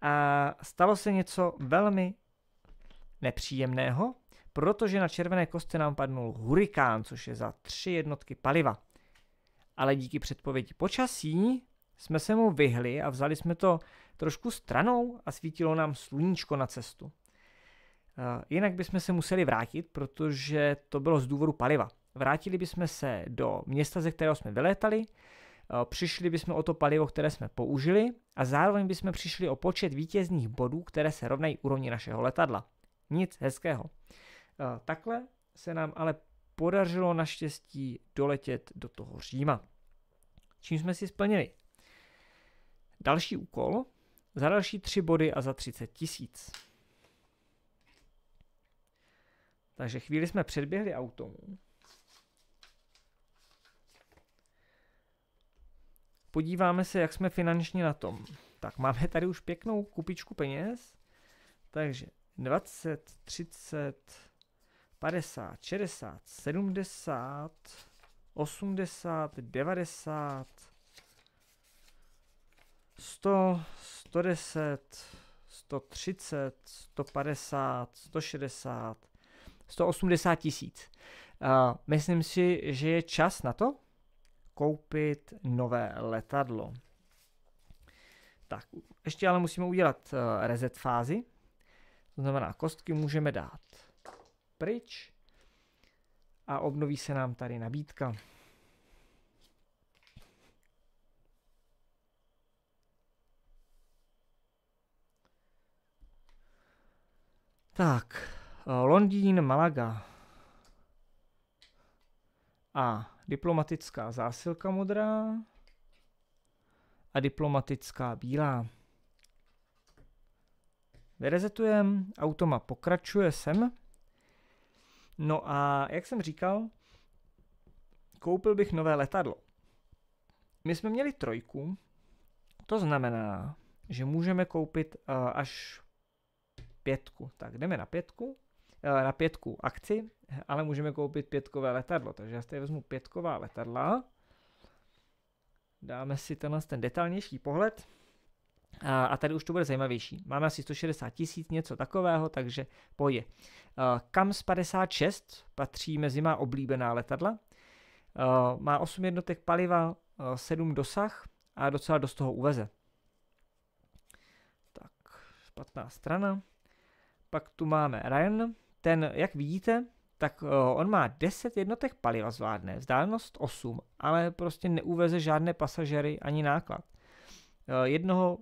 S1: a stalo se něco velmi nepříjemného, protože na červené kostce nám padnul hurikán, což je za tři jednotky paliva ale díky předpovědi počasí jsme se mu vyhli a vzali jsme to trošku stranou a svítilo nám sluníčko na cestu. Eh, jinak bychom se museli vrátit, protože to bylo z důvodu paliva. Vrátili bychom se do města, ze kterého jsme vylétali, eh, přišli bychom o to palivo, které jsme použili a zároveň bychom přišli o počet vítězných bodů, které se rovnají úrovni našeho letadla. Nic hezkého. Eh, takhle se nám ale podařilo naštěstí doletět do toho Říma. Čím jsme si splnili? Další úkol za další tři body a za 30 tisíc. Takže chvíli jsme předběhli autom. Podíváme se, jak jsme finančně na tom. Tak máme tady už pěknou kupičku peněz. Takže 20, 30, 50, 60, 70, 80, 90, 100, 110, 130, 150, 160, 180 tisíc. Uh, myslím si, že je čas na to koupit nové letadlo. Tak, ještě ale musíme udělat uh, reset fázi. To znamená, kostky můžeme dát pryč a obnoví se nám tady nabídka. Tak, eh, Londýn, Malaga a diplomatická zásilka modrá a diplomatická bílá. Vyrezetujeme, automa pokračuje sem. No a jak jsem říkal, koupil bych nové letadlo. My jsme měli trojku, to znamená, že můžeme koupit uh, až pětku. Tak jdeme na pětku, uh, na pětku akci, ale můžeme koupit pětkové letadlo. Takže já si tady vezmu pětková letadla, dáme si tenhle ten detailnější pohled. A tady už to bude zajímavější. Máme asi 160 tisíc, něco takového, takže Kam z 56 patří mezi má oblíbená letadla. Má 8 jednotek paliva, 7 dosah a docela dost toho uveze. Tak, špatná strana. Pak tu máme Ryan. Ten, jak vidíte, tak e, on má 10 jednotek paliva zvládne, vzdálenost 8, ale prostě neuveze žádné pasažery ani náklad. E, jednoho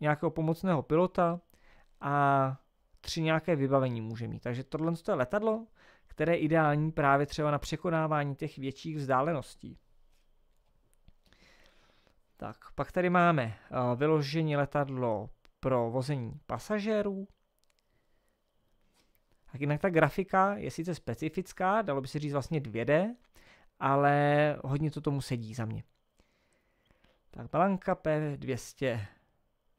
S1: nějakého pomocného pilota a tři nějaké vybavení může mít. Takže tohle je letadlo, které je ideální právě třeba na překonávání těch větších vzdáleností. Tak, pak tady máme eh, vyložení letadlo pro vození pasažérů. Tak jinak ta grafika je sice specifická, dalo by se říct vlastně 2D, ale hodně to tomu sedí za mě. Tak balanka P200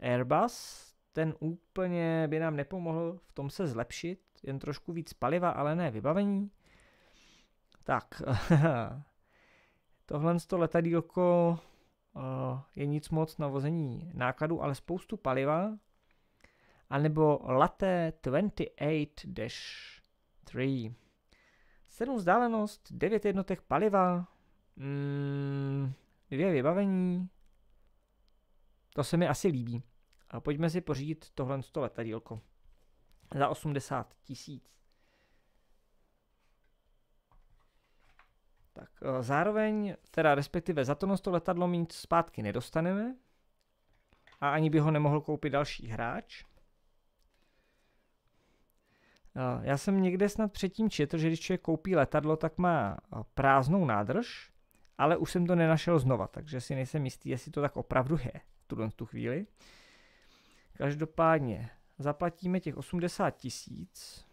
S1: Airbus, ten úplně by nám nepomohl v tom se zlepšit, jen trošku víc paliva, ale ne vybavení. Tak, tohle to letadílko eh, je nic moc na vození nákladu, ale spoustu paliva, nebo Laté 28-3. 7 vzdálenost, 9 jednotek paliva, mm, dvě vybavení. To se mi asi líbí. A pojďme si pořídit tohle letadílko za 80 tisíc. Tak eh, zároveň, teda respektive za tohle to letadlo mít zpátky nedostaneme a ani by ho nemohl koupit další hráč. Eh, já jsem někde snad předtím četl, že když člověk koupí letadlo, tak má eh, prázdnou nádrž, ale už jsem to nenašel znova, takže si nejsem jistý, jestli to tak opravdu je v tuhle tu chvíli. Uh, Každopádně zaplatíme těch 80 tisíc.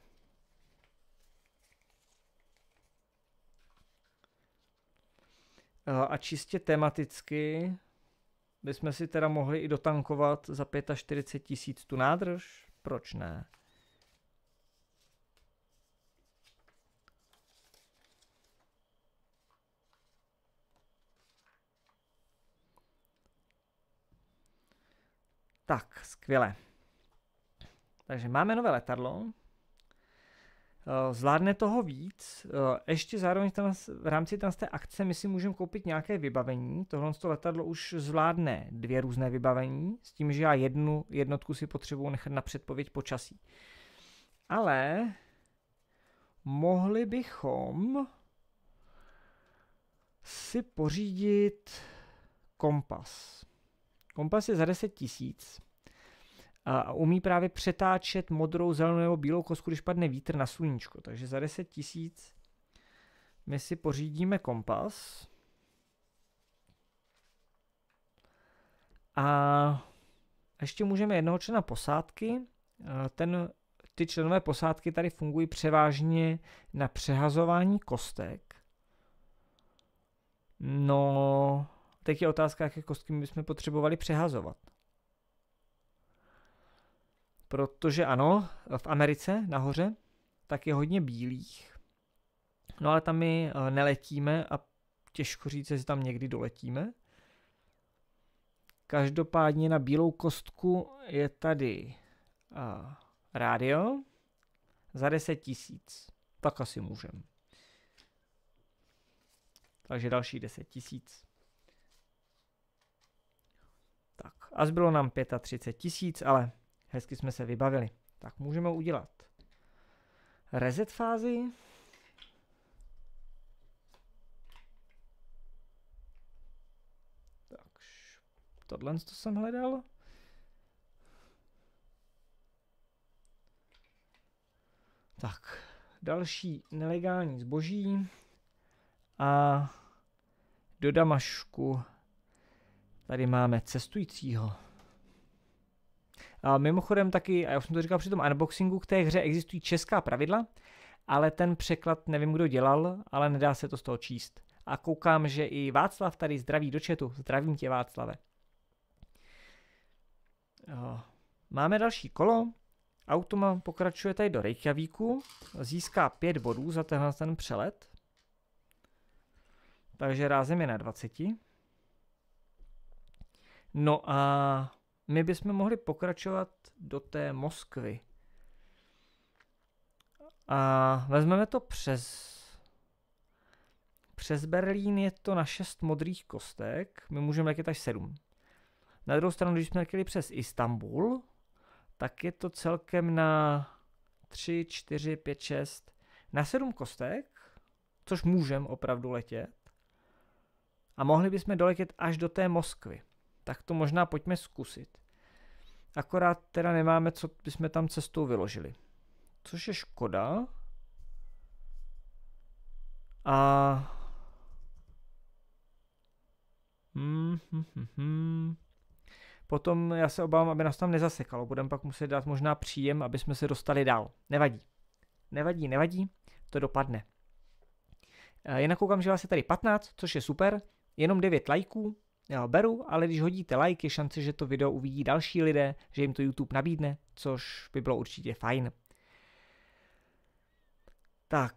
S1: Eh, a čistě tematicky bychom si teda mohli i dotankovat za 45 tisíc tu nádrž. Proč ne? Tak, skvěle. Takže máme nové letadlo. Eh, zvládne toho víc. Eh, ještě zároveň tam, v rámci tam z té akce my si můžeme koupit nějaké vybavení. Tohle to letadlo už zvládne dvě různé vybavení, s tím, že já jednu jednotku si potřebuji nechat na předpověď počasí. Ale mohli bychom si pořídit kompas. Kompas je za 10 tisíc a umí právě přetáčet modrou, zelenou nebo bílou kosku, když padne vítr na sluníčko. Takže za 10 tisíc my si pořídíme kompas. A ještě můžeme jednoho člena posádky. Ten, ty členové posádky tady fungují převážně na přehazování kostek. No, tak je otázka, jaké kostky my bychom potřebovali přehazovat. Protože ano, v Americe nahoře tak je hodně bílých. No ale tam my eh, neletíme a těžko říct, jestli tam někdy doletíme. Každopádně na bílou kostku je tady a, eh, rádio za 10 tisíc. Tak asi můžem. Takže další 10 tisíc. a zbylo nám 35 tisíc, ale hezky jsme se vybavili. Tak můžeme udělat reset fázi. Tak, tohle to jsem hledal. Tak, další nelegální zboží a do Damašku Tady máme cestujícího. A mimochodem taky, a já už jsem to říkal při tom unboxingu, k té hře existují česká pravidla, ale ten překlad nevím, kdo dělal, ale nedá se to z toho číst. A koukám, že i Václav tady zdraví do četu. Zdravím tě, Václave. Máme další kolo. Automa pokračuje tady do Reykjavíku. Získá 5 bodů za tenhle ten přelet. Takže rázem je na 20. No a my bychom mohli pokračovat do té Moskvy. A vezmeme to přes přes Berlín je to na 6 modrých kostek, my můžeme letět až 7. Na druhou stranu, když jsme letěli přes Istanbul, tak je to celkem na 3, 4, 5, 6, na 7 kostek, což můžeme opravdu letět. A mohli bychom doletět až do té Moskvy tak to možná pojďme zkusit. Akorát teda nemáme, co bychom tam cestou vyložili. Což je škoda. A... Hmm, hmm, hmm, hmm. Potom já se obávám, aby nás tam nezasekalo. Budeme pak muset dát možná příjem, aby jsme se dostali dál. Nevadí. Nevadí, nevadí, to dopadne. Eh, jinak koukám, že vás je tady 15, což je super. Jenom 9 lajků, beru, ale když hodíte like, je šance, že to video uvidí další lidé, že jim to YouTube nabídne, což by bylo určitě fajn. Tak,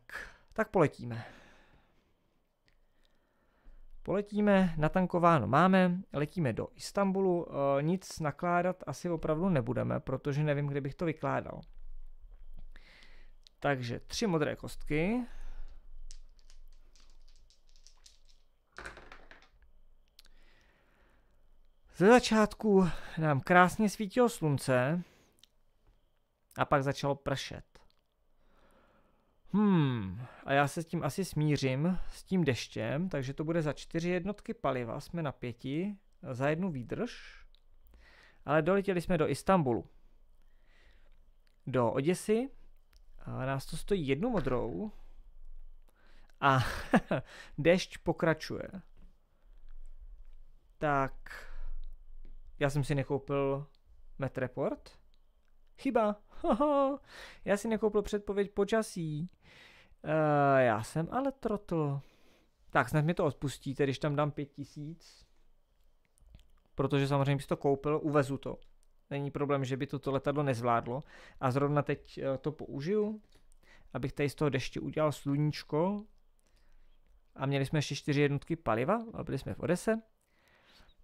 S1: tak poletíme. Poletíme, natankováno máme, letíme do Istanbulu, e, nic nakládat asi opravdu nebudeme, protože nevím, kde bych to vykládal. Takže tři modré kostky, Ze začátku nám krásně svítilo slunce a pak začalo pršet. Hmm, a já se s tím asi smířím, s tím deštěm, takže to bude za čtyři jednotky paliva, jsme na pěti, za jednu výdrž. Ale doletěli jsme do Istanbulu. Do Oděsy, a nás to stojí jednu modrou a dešť pokračuje. Tak, já jsem si nekoupil Met Report? Chyba. Hoho. Já si nekoupil předpověď počasí. Uh, já jsem ale trotl. Tak snad mi to odpustíte, když tam dám pět tisíc. Protože samozřejmě bych to koupil, uvezu to. Není problém, že by to, to letadlo nezvládlo. A zrovna teď eh, to použiju, abych tady z toho deště udělal sluníčko. A měli jsme ještě čtyři jednotky paliva a byli jsme v Odese.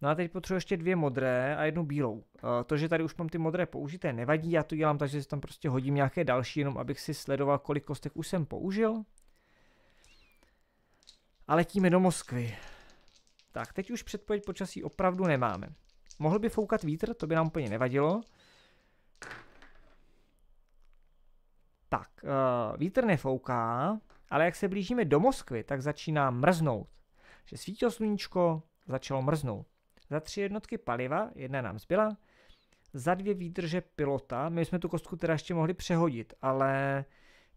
S1: No a teď potřebuji ještě dvě modré a jednu bílou. Eh, to, že tady už mám ty modré použité, nevadí, já to dělám tak, že si tam prostě hodím nějaké další, jenom abych si sledoval, kolik kostek už jsem použil. A letíme do Moskvy. Tak, teď už předpověď počasí opravdu nemáme. Mohl by foukat vítr, to by nám úplně nevadilo. Tak, eh, vítr nefouká, ale jak se blížíme do Moskvy, tak začíná mrznout. Že svítilo sluníčko, začalo mrznout. Za tři jednotky paliva, jedna nám zbyla, za dvě výdrže pilota, my jsme tu kostku teda ještě mohli přehodit, ale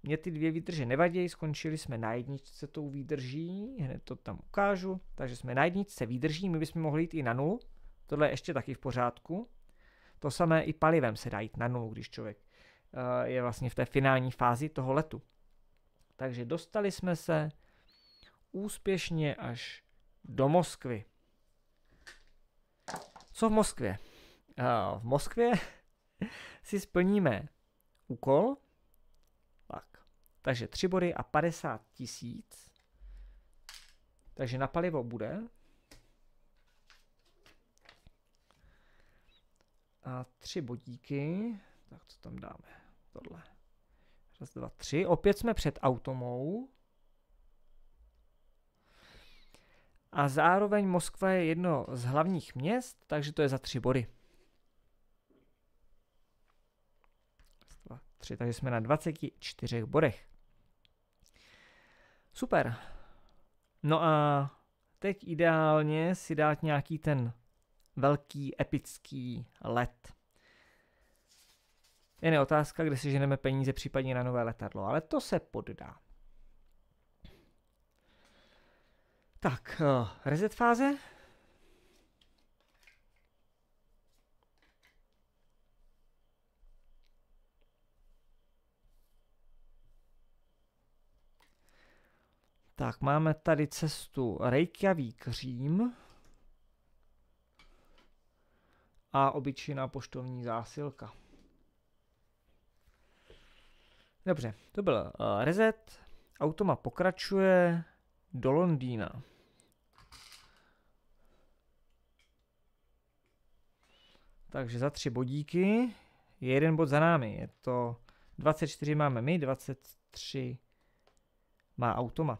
S1: mě ty dvě výdrže nevadí, skončili jsme na jedničce tou výdrží, hned to tam ukážu, takže jsme na jedničce výdrží, my bychom mohli jít i na nulu, tohle je ještě taky v pořádku. To samé i palivem se dá jít na nulu, když člověk eh, je vlastně v té finální fázi toho letu. Takže dostali jsme se úspěšně až do Moskvy. Co v Moskvě? Eh, v Moskvě si splníme úkol. Tak. Takže 3 body a 50 tisíc. Takže na palivo bude. A tři bodíky. Tak co tam dáme? Tohle. Raz, dva, tři. Opět jsme před automou. a zároveň Moskva je jedno z hlavních měst, takže to je za tři body. tři, takže jsme na 24 bodech. Super. No a teď ideálně si dát nějaký ten velký epický let. Jen je otázka, kde si ženeme peníze případně na nové letadlo, ale to se poddá. Tak, uh, reset fáze. Tak, máme tady cestu Reykjavík Řím. A obyčejná poštovní zásilka. Dobře, to byl uh, reset. Automa pokračuje do Londýna. Takže za tři bodíky je jeden bod za námi. Je to 24 máme my, 23 má automa.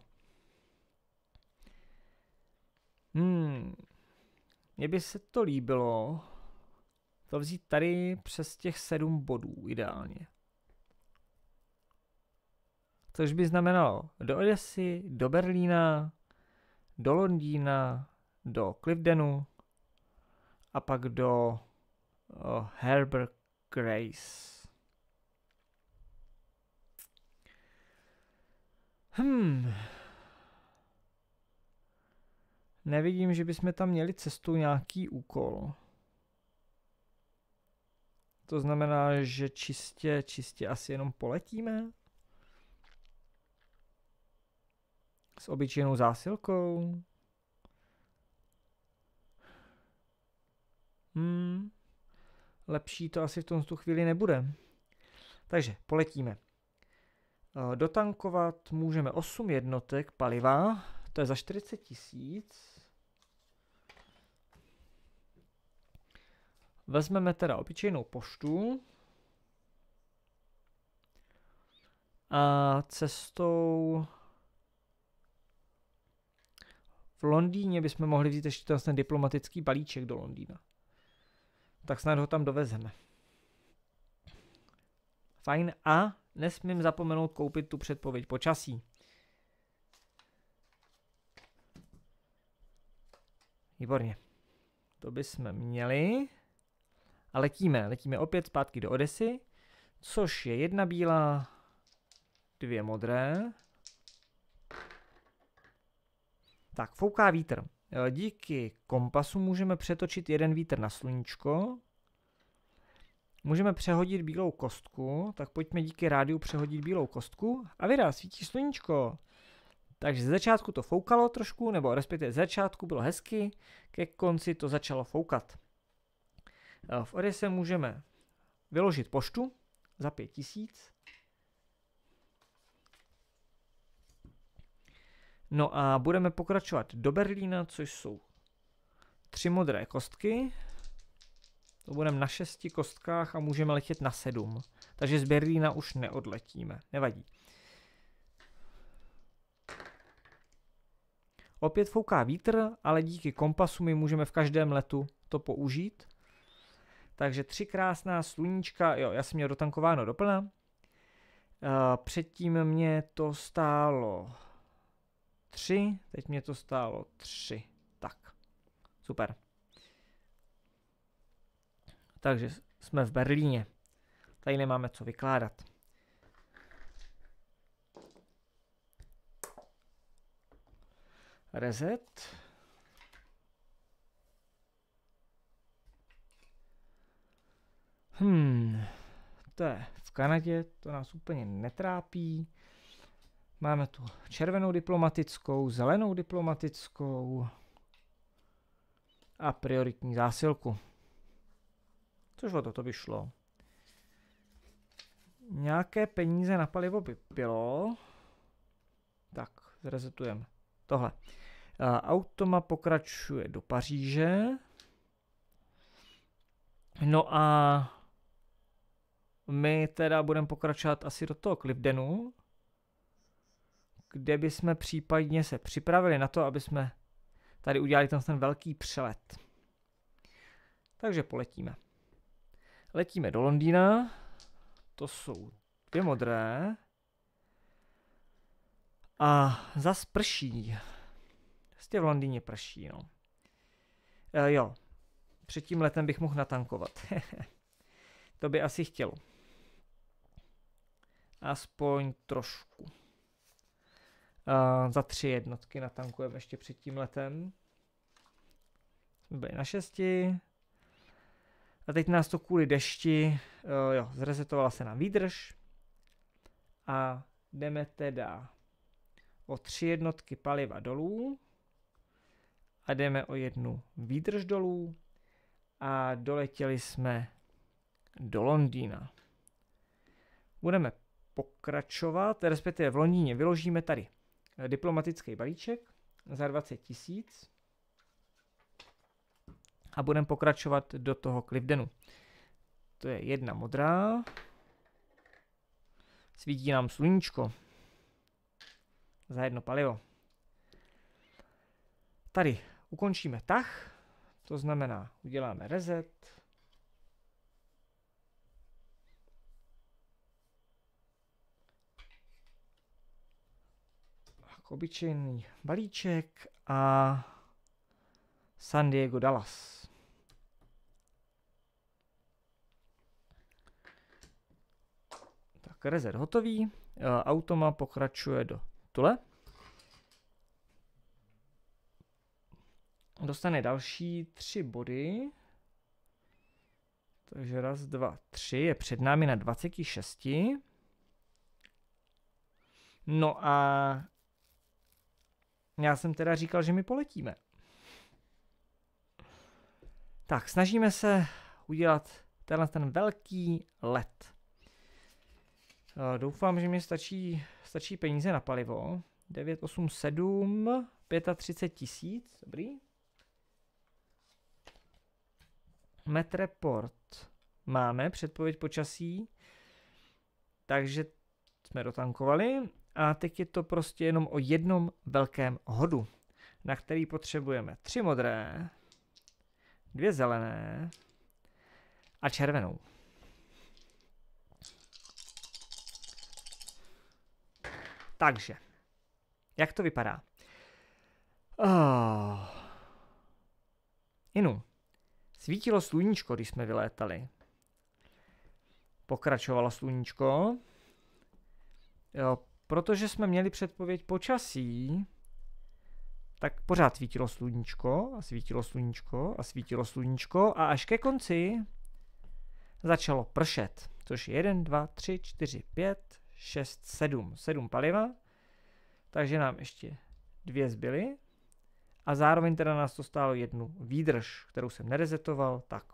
S1: Hmm, mně by se to líbilo to vzít tady přes těch sedm bodů ideálně což by znamenalo do Odesy, do Berlína, do Londýna, do Clifdenu a pak do oh, Herber Grace. Hmm. Nevidím, že bychom tam měli cestu nějaký úkol. To znamená, že čistě, čistě asi jenom poletíme? S obyčejnou zásilkou? Hmm, lepší to asi v tom tu chvíli nebude. Takže poletíme. Eh, dotankovat můžeme 8 jednotek paliva, to je za 40 tisíc. Vezmeme teda obyčejnou poštu. A cestou v Londýně bychom mohli vzít ještě ten diplomatický balíček do Londýna. Tak snad ho tam dovezeme. Fajn. A nesmím zapomenout koupit tu předpověď počasí. Výborně. To bychom měli. A letíme. Letíme opět zpátky do Odesy, což je jedna bílá, dvě modré. Tak, fouká vítr. Eh, díky kompasu můžeme přetočit jeden vítr na sluníčko. Můžeme přehodit bílou kostku, tak pojďme díky rádiu přehodit bílou kostku a vyrá, svítí sluníčko. Takže ze začátku to foukalo trošku, nebo respektive ze začátku bylo hezky, ke konci to začalo foukat. Eh, v Odese můžeme vyložit poštu za 5000 No a budeme pokračovat do Berlína, což jsou tři modré kostky. To budeme na šesti kostkách a můžeme letět na sedm. Takže z Berlína už neodletíme, nevadí. Opět fouká vítr, ale díky kompasu my můžeme v každém letu to použít. Takže tři krásná sluníčka, jo, já jsem měl dotankováno doplna. Eh, předtím mě to stálo 3, teď mě to stálo 3. Tak, super. Takže jsme v Berlíně. Tady nemáme co vykládat. Reset. Hmm, to je v Kanadě, to nás úplně netrápí. Máme tu červenou diplomatickou, zelenou diplomatickou a prioritní zásilku. Což o toto by šlo. Nějaké peníze na palivo by bylo. Tak, zrezetujeme tohle. Eh, automa pokračuje do Paříže. No a my teda budeme pokračovat asi do toho Clifdenu, kde by jsme případně se připravili na to, aby jsme tady udělali ten, ten velký přelet. Takže poletíme. Letíme do Londýna. To jsou dvě modré. A zas prší. Vlastně v Londýně prší, no. E, jo, před tím letem bych mohl natankovat. to by asi chtělo. Aspoň trošku. Uh, za tři jednotky natankujeme ještě před tím letem. byli na šesti. A teď nás to kvůli dešti, uh, jo, zresetovala se nám výdrž. A jdeme teda o tři jednotky paliva dolů. A jdeme o jednu výdrž dolů. A doletěli jsme do Londýna. Budeme pokračovat, respektive v Londýně vyložíme tady diplomatický balíček za 20 tisíc a budeme pokračovat do toho Clivdenu. To je jedna modrá. Svítí nám sluníčko. Za jedno palivo. Tady ukončíme tah, to znamená uděláme reset, obyčejný balíček a San Diego Dallas. Tak rezet hotový, e, automa pokračuje do tule. Dostane další tři body. Takže raz, dva, tři je před námi na 26. No a já jsem teda říkal, že my poletíme. Tak, snažíme se udělat tenhle ten velký let. Eh, doufám, že mi stačí, stačí peníze na palivo. 987, 35 tisíc, dobrý. Metreport Máme předpověď počasí, takže jsme dotankovali. A teď je to prostě jenom o jednom velkém hodu, na který potřebujeme tři modré, dvě zelené a červenou. Takže, jak to vypadá? Oh. Inu, svítilo sluníčko, když jsme vylétali. Pokračovalo sluníčko. Jo, protože jsme měli předpověď počasí, tak pořád svítilo sluníčko a svítilo sluníčko a svítilo sluníčko a až ke konci začalo pršet, což je 1, 2, 3, 4, 5, 6, 7, 7 paliva, takže nám ještě dvě zbyly a zároveň teda nás to stálo jednu výdrž, kterou jsem nerezetoval, tak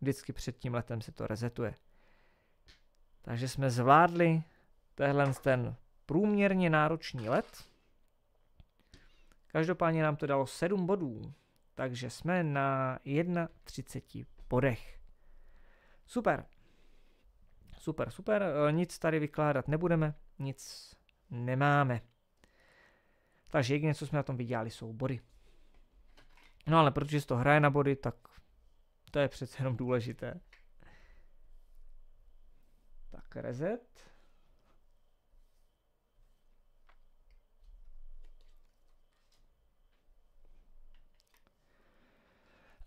S1: vždycky před tím letem se to rezetuje. Takže jsme zvládli tenhle ten průměrně náročný let. Každopádně nám to dalo 7 bodů, takže jsme na 1,30 bodech. Super. Super, super. E, nic tady vykládat nebudeme, nic nemáme. Takže jediné, co jsme na tom vydělali, jsou body. No ale protože se to hraje na body, tak to je přece jenom důležité. Tak reset.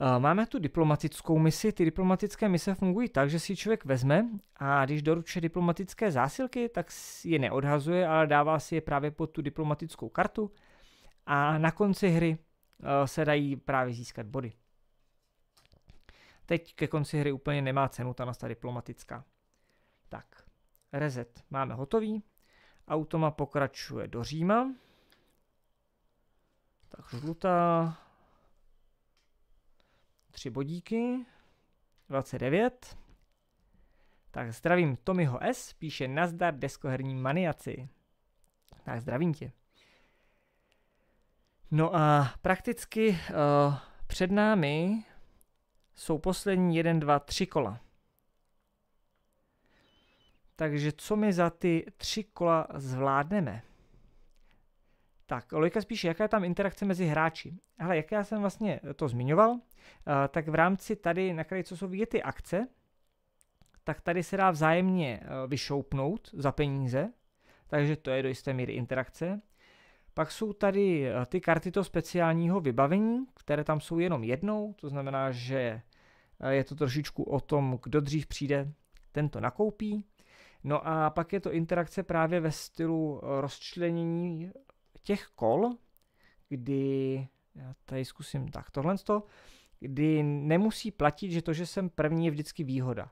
S1: Eh, máme tu diplomatickou misi. Ty diplomatické mise fungují tak, že si člověk vezme a když doručuje diplomatické zásilky, tak je neodhazuje, ale dává si je právě pod tu diplomatickou kartu a na konci hry eh, se dají právě získat body. Teď ke konci hry úplně nemá cenu ta nasta diplomatická. Tak, reset máme hotový. Automa pokračuje do Říma. Tak žlutá, tři bodíky, 29. Tak zdravím Tomiho S, píše Nazdar deskoherní maniaci. Tak zdravím tě. No a prakticky uh, před námi jsou poslední 1, 2, 3 kola. Takže co my za ty tři kola zvládneme? Tak, Lojka spíš, jaká je tam interakce mezi hráči. Ale jak já jsem vlastně to zmiňoval, eh, tak v rámci tady na kraji, co jsou vidět ty akce, tak tady se dá vzájemně eh, vyšoupnout za peníze, takže to je do jisté míry interakce. Pak jsou tady eh, ty karty toho speciálního vybavení, které tam jsou jenom jednou, to znamená, že je to trošičku o tom, kdo dřív přijde, ten to nakoupí. No a pak je to interakce právě ve stylu rozčlenění těch kol, kdy, já tady zkusím tak tohle, to, kdy nemusí platit, že to, že jsem první, je vždycky výhoda.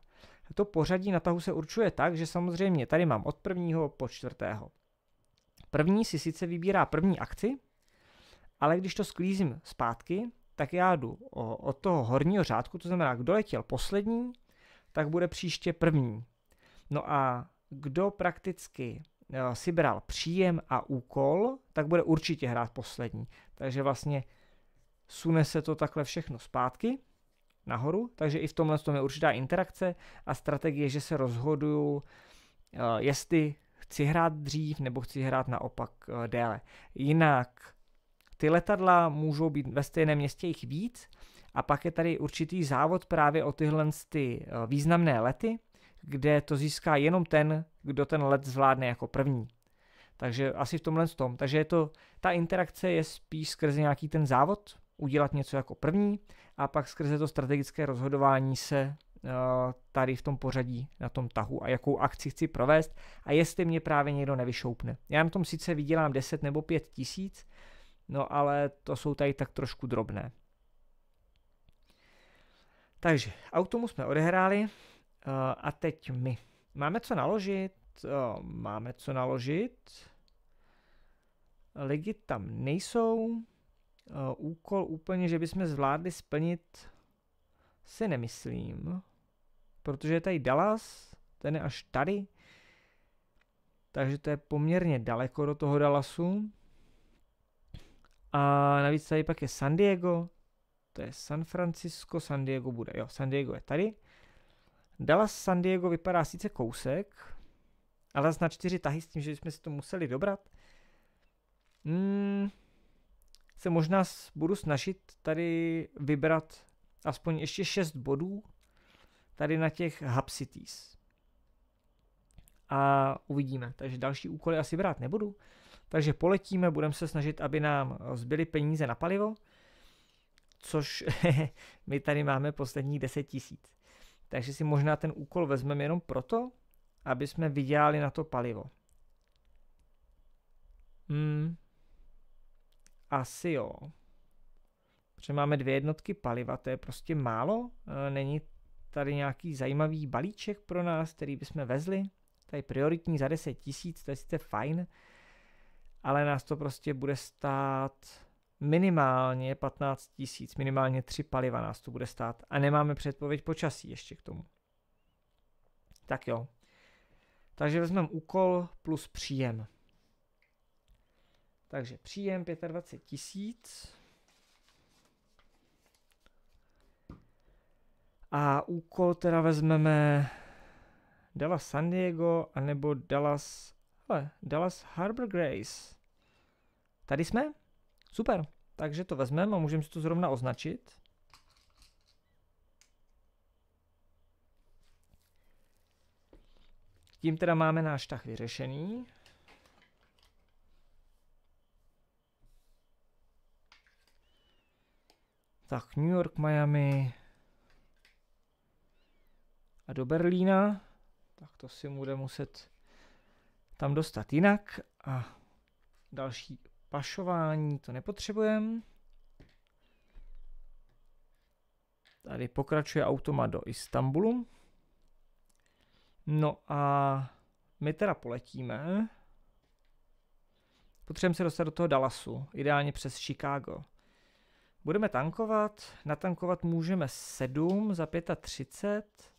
S1: To pořadí na tahu se určuje tak, že samozřejmě tady mám od prvního po čtvrtého. První si sice vybírá první akci, ale když to sklízím zpátky, tak já jdu od toho horního řádku, to znamená, kdo letěl poslední, tak bude příště první. No a kdo prakticky Eh, si bral příjem a úkol, tak bude určitě hrát poslední. Takže vlastně sune se to takhle všechno zpátky nahoru, takže i v tomhle tom je určitá interakce a strategie, že se rozhoduju, eh, jestli chci hrát dřív nebo chci hrát naopak eh, déle. Jinak ty letadla můžou být ve stejném městě jich víc a pak je tady určitý závod právě o tyhle ty významné lety, kde to získá jenom ten, kdo ten let zvládne jako první. Takže asi v tomhle tom. Takže je to, ta interakce je spíš skrze nějaký ten závod, udělat něco jako první a pak skrze to strategické rozhodování se eh, tady v tom pořadí na tom tahu a jakou akci chci provést a jestli mě právě někdo nevyšoupne. Já na tom sice vydělám 10 nebo 5 tisíc, no ale to jsou tady tak trošku drobné. Takže, automu jsme odehráli eh, a teď my. Máme co naložit? Máme co naložit. Lidi tam nejsou. Úkol úplně, že bychom zvládli splnit, si nemyslím. Protože je tady Dallas, ten je až tady. Takže to je poměrně daleko do toho Dallasu. A navíc tady pak je San Diego, to je San Francisco, San Diego bude, jo, San Diego je tady. Dallas San Diego vypadá sice kousek, ale na čtyři tahy s tím, že jsme si to museli dobrat. Hmm, se možná budu snažit tady vybrat aspoň ještě 6 bodů tady na těch Hub Cities. A uvidíme. Takže další úkoly asi brát nebudu. Takže poletíme, budeme se snažit, aby nám zbyly peníze na palivo, což my tady máme posledních 10 tisíc. Takže si možná ten úkol vezmeme jenom proto, aby jsme vydělali na to palivo. Hmm. Asi jo. Protože máme dvě jednotky paliva, to je prostě málo. E, není tady nějaký zajímavý balíček pro nás, který bychom vezli. Tady prioritní za 10 tisíc, to je sice fajn, ale nás to prostě bude stát minimálně 15 tisíc, minimálně 3 paliva nás to bude stát a nemáme předpověď počasí ještě k tomu. Tak jo. Takže vezmeme úkol plus příjem. Takže příjem 25 tisíc. A úkol teda vezmeme Dallas San Diego anebo Dallas, hele, Dallas Harbor Grace. Tady jsme? Super. Takže to vezmeme a můžeme si to zrovna označit. Tím teda máme náš tah vyřešený. Tak New York, Miami a do Berlína. Tak to si bude muset tam dostat jinak. A další Pašování to nepotřebujeme. Tady pokračuje automa do Istanbulu. No a my teda poletíme. Potřebujeme se dostat do toho Dallasu, ideálně přes Chicago. Budeme tankovat, natankovat můžeme 7 za 35,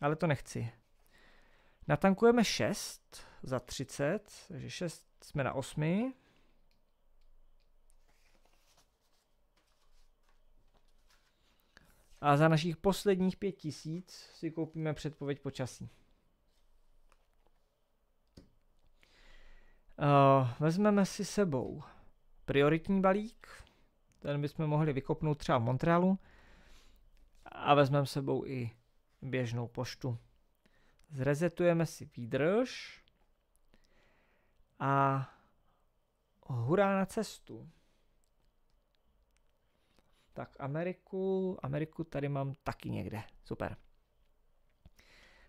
S1: ale to nechci. Natankujeme 6 za 30, takže 6 jsme na osmi. A za našich posledních pět tisíc si koupíme předpověď počasí. Uh, vezmeme si sebou prioritní balík, ten bychom mohli vykopnout třeba v Montrealu a vezmeme sebou i běžnou poštu. Zrezetujeme si výdrž a hurá na cestu. Tak Ameriku, Ameriku tady mám taky někde. Super.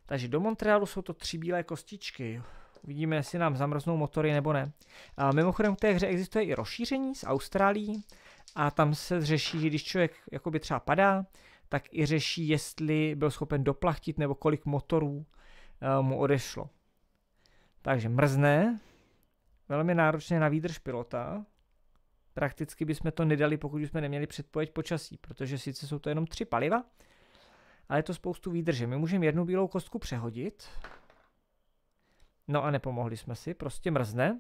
S1: Takže do Montrealu jsou to tři bílé kostičky. Vidíme, jestli nám zamrznou motory nebo ne. A mimochodem k té hře existuje i rozšíření z Austrálií a tam se řeší, že když člověk jakoby třeba padá, tak i řeší, jestli byl schopen doplachtit nebo kolik motorů eh, mu odešlo. Takže mrzne, velmi náročné na výdrž pilota. Prakticky bychom to nedali, pokud bychom neměli předpověď počasí, protože sice jsou to jenom tři paliva, ale je to spoustu výdrže. My můžeme jednu bílou kostku přehodit. No a nepomohli jsme si, prostě mrzne.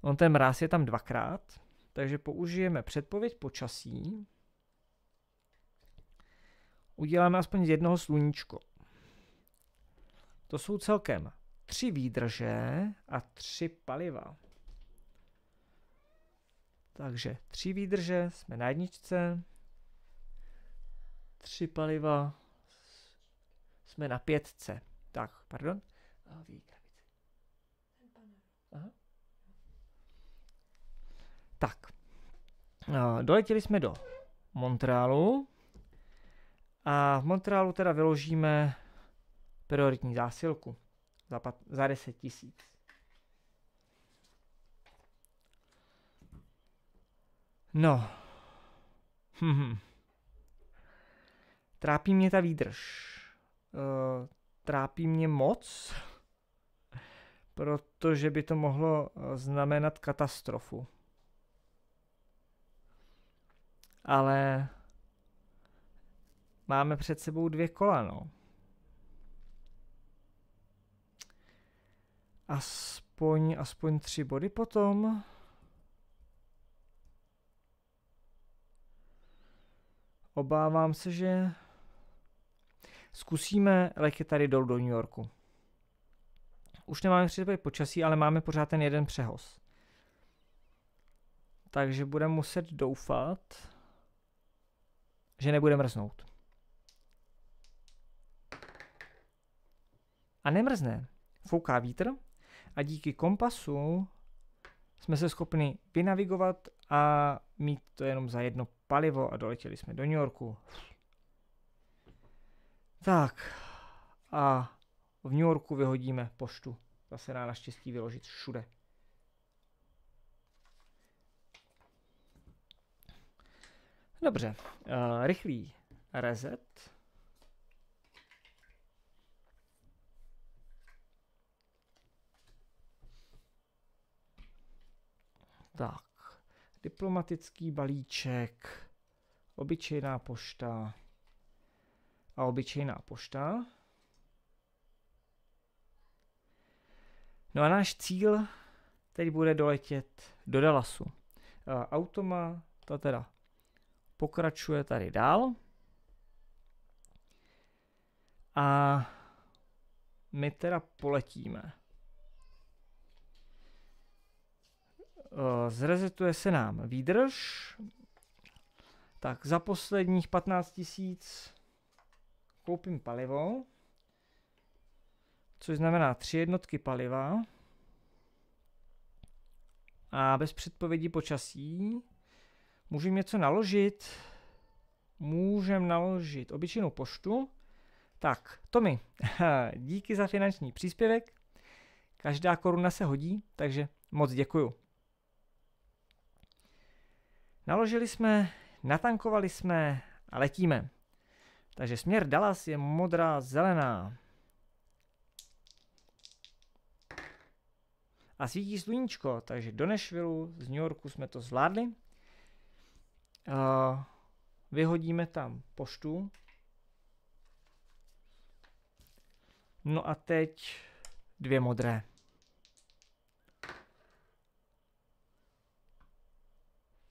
S1: On ten mráz je tam dvakrát, takže použijeme předpověď počasí. Uděláme aspoň z jednoho sluníčko. To jsou celkem tři výdrže a tři paliva. Takže tři výdrže, jsme na jedničce. Tři paliva, jsme na pětce. Tak, pardon. Aha. Tak, doletěli jsme do Montrealu a v Montrealu teda vyložíme prioritní zásilku za, pat, za 10 tisíc. No. Trápí mě ta výdrž. Uh, trápí mě moc, protože by to mohlo eh, znamenat katastrofu. Ale máme před sebou dvě kola, no. aspoň, aspoň tři body potom. Obávám se, že zkusíme lety tady dolů do New Yorku. Už nemáme příliš počasí, ale máme pořád ten jeden přehoz. Takže budeme muset doufat, že nebude mrznout. A nemrzne. Fouká vítr, a díky kompasu jsme se schopni vynavigovat a mít to jenom za jedno palivo a doletěli jsme do New Yorku. Tak a v New Yorku vyhodíme poštu. Ta se dá naštěstí vyložit všude. Dobře, uh, rychlý reset. Tak, diplomatický balíček, obyčejná pošta a obyčejná pošta. No a náš cíl teď bude doletět do Dallasu. Automa, ta teda pokračuje tady dál. A my teda poletíme. Eh, zrezetuje se nám výdrž. Tak za posledních 15 tisíc koupím palivo, což znamená tři jednotky paliva. A bez předpovědi počasí můžeme něco naložit. Můžeme naložit obyčejnou poštu. Tak, Tomi, díky za finanční příspěvek. Každá koruna se hodí, takže moc děkuju. Naložili jsme, natankovali jsme a letíme. Takže směr Dallas je modrá zelená. A svítí sluníčko, takže do Nešvilu z New Yorku jsme to zvládli. vyhodíme tam poštu. No a teď dvě modré.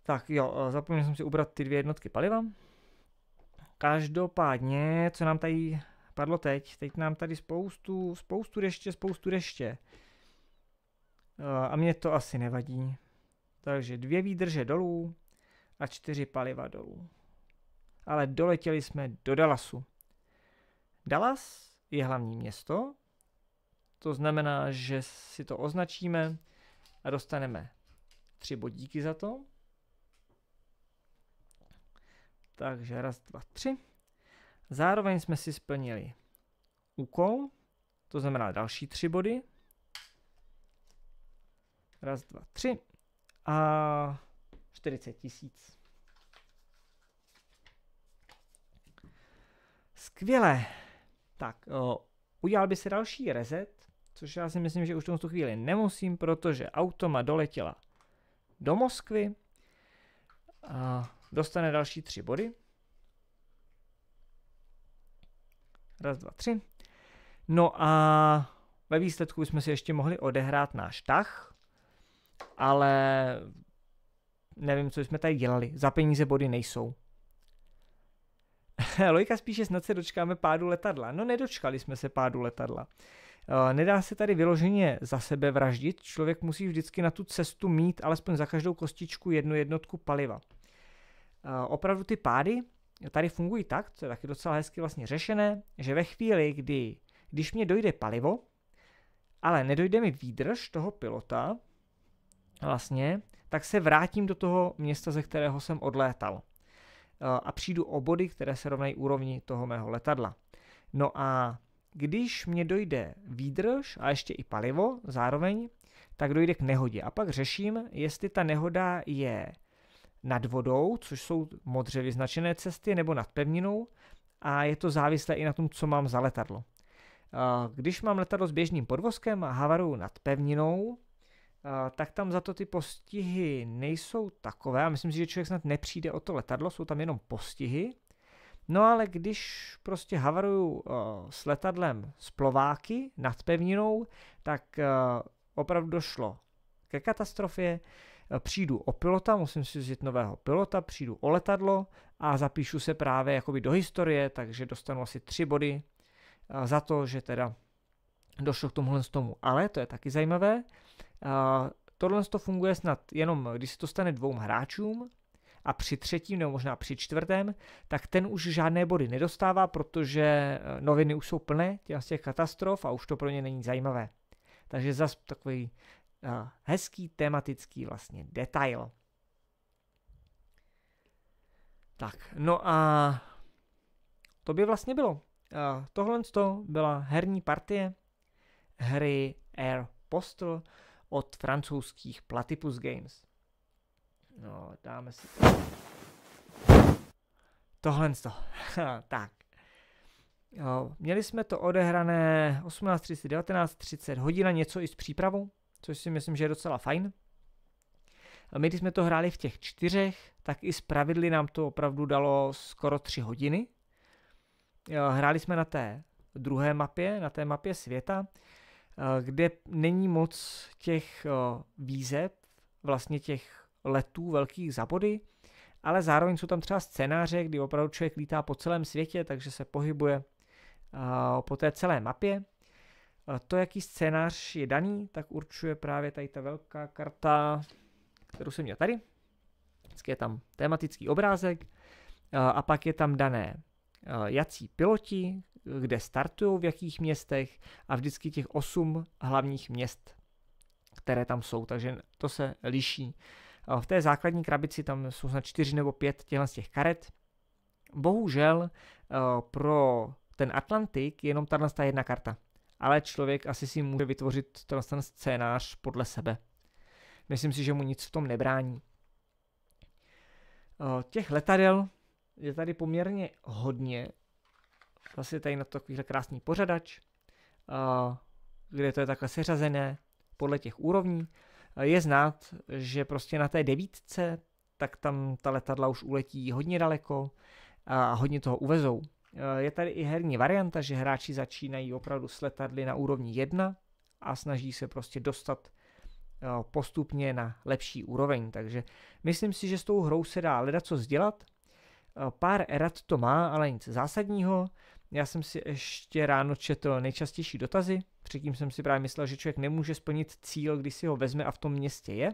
S1: Tak jo, eh, zapomněl jsem si ubrat ty dvě jednotky paliva. Každopádně, co nám tady padlo teď, teď nám tady spoustu, spoustu deště, spoustu deště. Eh, a mě to asi nevadí. Takže dvě výdrže dolů a čtyři paliva dolů. Ale doletěli jsme do Dallasu. Dallas je hlavní město, to znamená, že si to označíme a dostaneme tři bodíky za to. Takže raz, dva, tři. Zároveň jsme si splnili úkol, to znamená další tři body. Raz, dva, tři. A 40 tisíc. Skvěle. Tak, o, udělal by se další reset, což já si myslím, že už v tu chvíli nemusím, protože auto ma doletěla do Moskvy. A Dostane další tři body. Raz, dva, tři. No a ve výsledku jsme si ještě mohli odehrát náš tah, ale nevím, co jsme tady dělali. Za peníze body nejsou. Lojka spíše snad se dočkáme pádu letadla. No nedočkali jsme se pádu letadla. Eh, nedá se tady vyloženě za sebe vraždit, člověk musí vždycky na tu cestu mít alespoň za každou kostičku jednu jednotku paliva. Eh, opravdu ty pády tady fungují tak, co je taky docela hezky vlastně řešené, že ve chvíli, kdy, když mě dojde palivo, ale nedojde mi výdrž toho pilota, vlastně, tak se vrátím do toho města, ze kterého jsem odlétal. Eh, a přijdu o body, které se rovnají úrovni toho mého letadla. No a když mě dojde výdrž a ještě i palivo zároveň, tak dojde k nehodě. A pak řeším, jestli ta nehoda je nad vodou, což jsou modře vyznačené cesty, nebo nad pevninou a je to závislé i na tom, co mám za letadlo. Když mám letadlo s běžným podvozkem a havaru nad pevninou, tak tam za to ty postihy nejsou takové a myslím si, že člověk snad nepřijde o to letadlo, jsou tam jenom postihy. No ale když prostě havaruju s letadlem s plováky nad pevninou, tak opravdu došlo ke katastrofě, Eh, přijdu o pilota, musím si vzít nového pilota, přijdu o letadlo a zapíšu se právě jakoby do historie, takže dostanu asi tři body eh, za to, že teda došlo k tomuhle tomu. Ale to je taky zajímavé, eh, tohle to funguje snad jenom, když se to stane dvou hráčům, a při třetím nebo možná při čtvrtém, tak ten už žádné body nedostává, protože noviny už jsou plné těch katastrof a už to pro ně není zajímavé. Takže zas takový Eh, hezký tematický vlastně detail. Tak, no a to by vlastně bylo. Eh, tohle to byla herní partie hry Air Postal od francouzských Platypus Games. No, dáme si to. Tohle to. tak. Jo, eh, měli jsme to odehrané 18.30, 19.30, hodina něco i s přípravou což si myslím, že je docela fajn. my, když jsme to hráli v těch čtyřech, tak i z pravidly nám to opravdu dalo skoro tři hodiny. Hráli jsme na té druhé mapě, na té mapě světa, kde není moc těch e, výzev, vlastně těch letů velkých za body, ale zároveň jsou tam třeba scénáře, kdy opravdu člověk lítá po celém světě, takže se pohybuje po té celé mapě. To, jaký scénář je daný, tak určuje právě tady ta velká karta, kterou jsem měl tady. Vždycky je tam tematický obrázek a pak je tam dané, jací piloti, kde startují, v jakých městech a vždycky těch osm hlavních měst, které tam jsou, takže to se liší. V té základní krabici tam jsou snad čtyři nebo pět těchto z těch karet. Bohužel pro ten Atlantik je jenom ta jedna karta ale člověk asi si může vytvořit ten, ten scénář podle sebe. Myslím si, že mu nic v tom nebrání. Eh, těch letadel je tady poměrně hodně. Vlastně tady na to takovýhle krásný pořadač, eh, kde to je takhle seřazené podle těch úrovní. Eh, je znát, že prostě na té devítce, tak tam ta letadla už uletí hodně daleko a hodně toho uvezou. Eh, je tady i herní varianta, že hráči začínají opravdu s letadly na úrovni 1 a snaží se prostě dostat eh, postupně na lepší úroveň. Takže myslím si, že s tou hrou se dá leda co sdělat. Eh, pár erat to má, ale nic zásadního. Já jsem si ještě ráno četl nejčastější dotazy. Předtím jsem si právě myslel, že člověk nemůže splnit cíl, když si ho vezme a v tom městě je.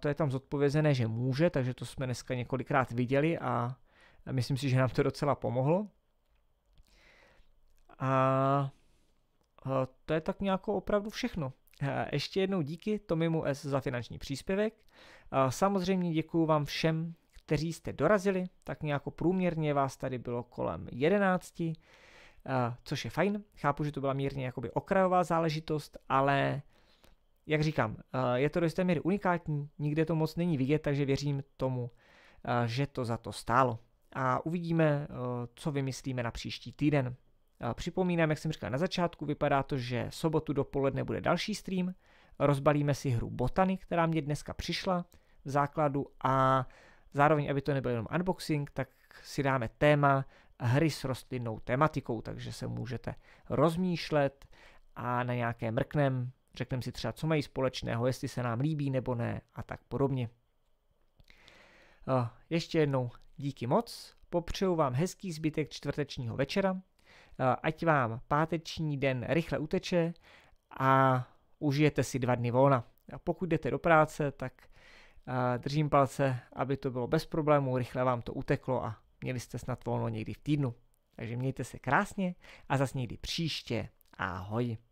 S1: To je tam zodpovězené, že může, takže to jsme dneska několikrát viděli a Myslím si, že nám to docela pomohlo. A to je tak nějakou opravdu všechno. Ještě jednou díky Tomimu S. za finanční příspěvek. Samozřejmě děkuji vám všem, kteří jste dorazili, tak nějak průměrně vás tady bylo kolem 11, což je fajn. Chápu, že to byla mírně jakoby okrajová záležitost, ale jak říkám, je to do jisté míry unikátní, nikde to moc není vidět, takže věřím tomu, že to za to stálo a uvidíme, eh, co vymyslíme na příští týden. Eh, připomínám, jak jsem říkal na začátku, vypadá to, že sobotu dopoledne bude další stream. Rozbalíme si hru Botany, která mě dneska přišla v základu a zároveň, aby to nebyl jenom unboxing, tak si dáme téma hry s rostlinnou tematikou, takže se můžete rozmýšlet a na nějaké mrknem, řekneme si třeba, co mají společného, jestli se nám líbí nebo ne a tak podobně. Eh, ještě jednou Díky moc, popřeju vám hezký zbytek čtvrtečního večera, eh, ať vám páteční den rychle uteče a užijete si dva dny volna. A pokud jdete do práce, tak eh, držím palce, aby to bylo bez problémů, rychle vám to uteklo a měli jste snad volno někdy v týdnu. Takže mějte se krásně a zase někdy příště. Ahoj.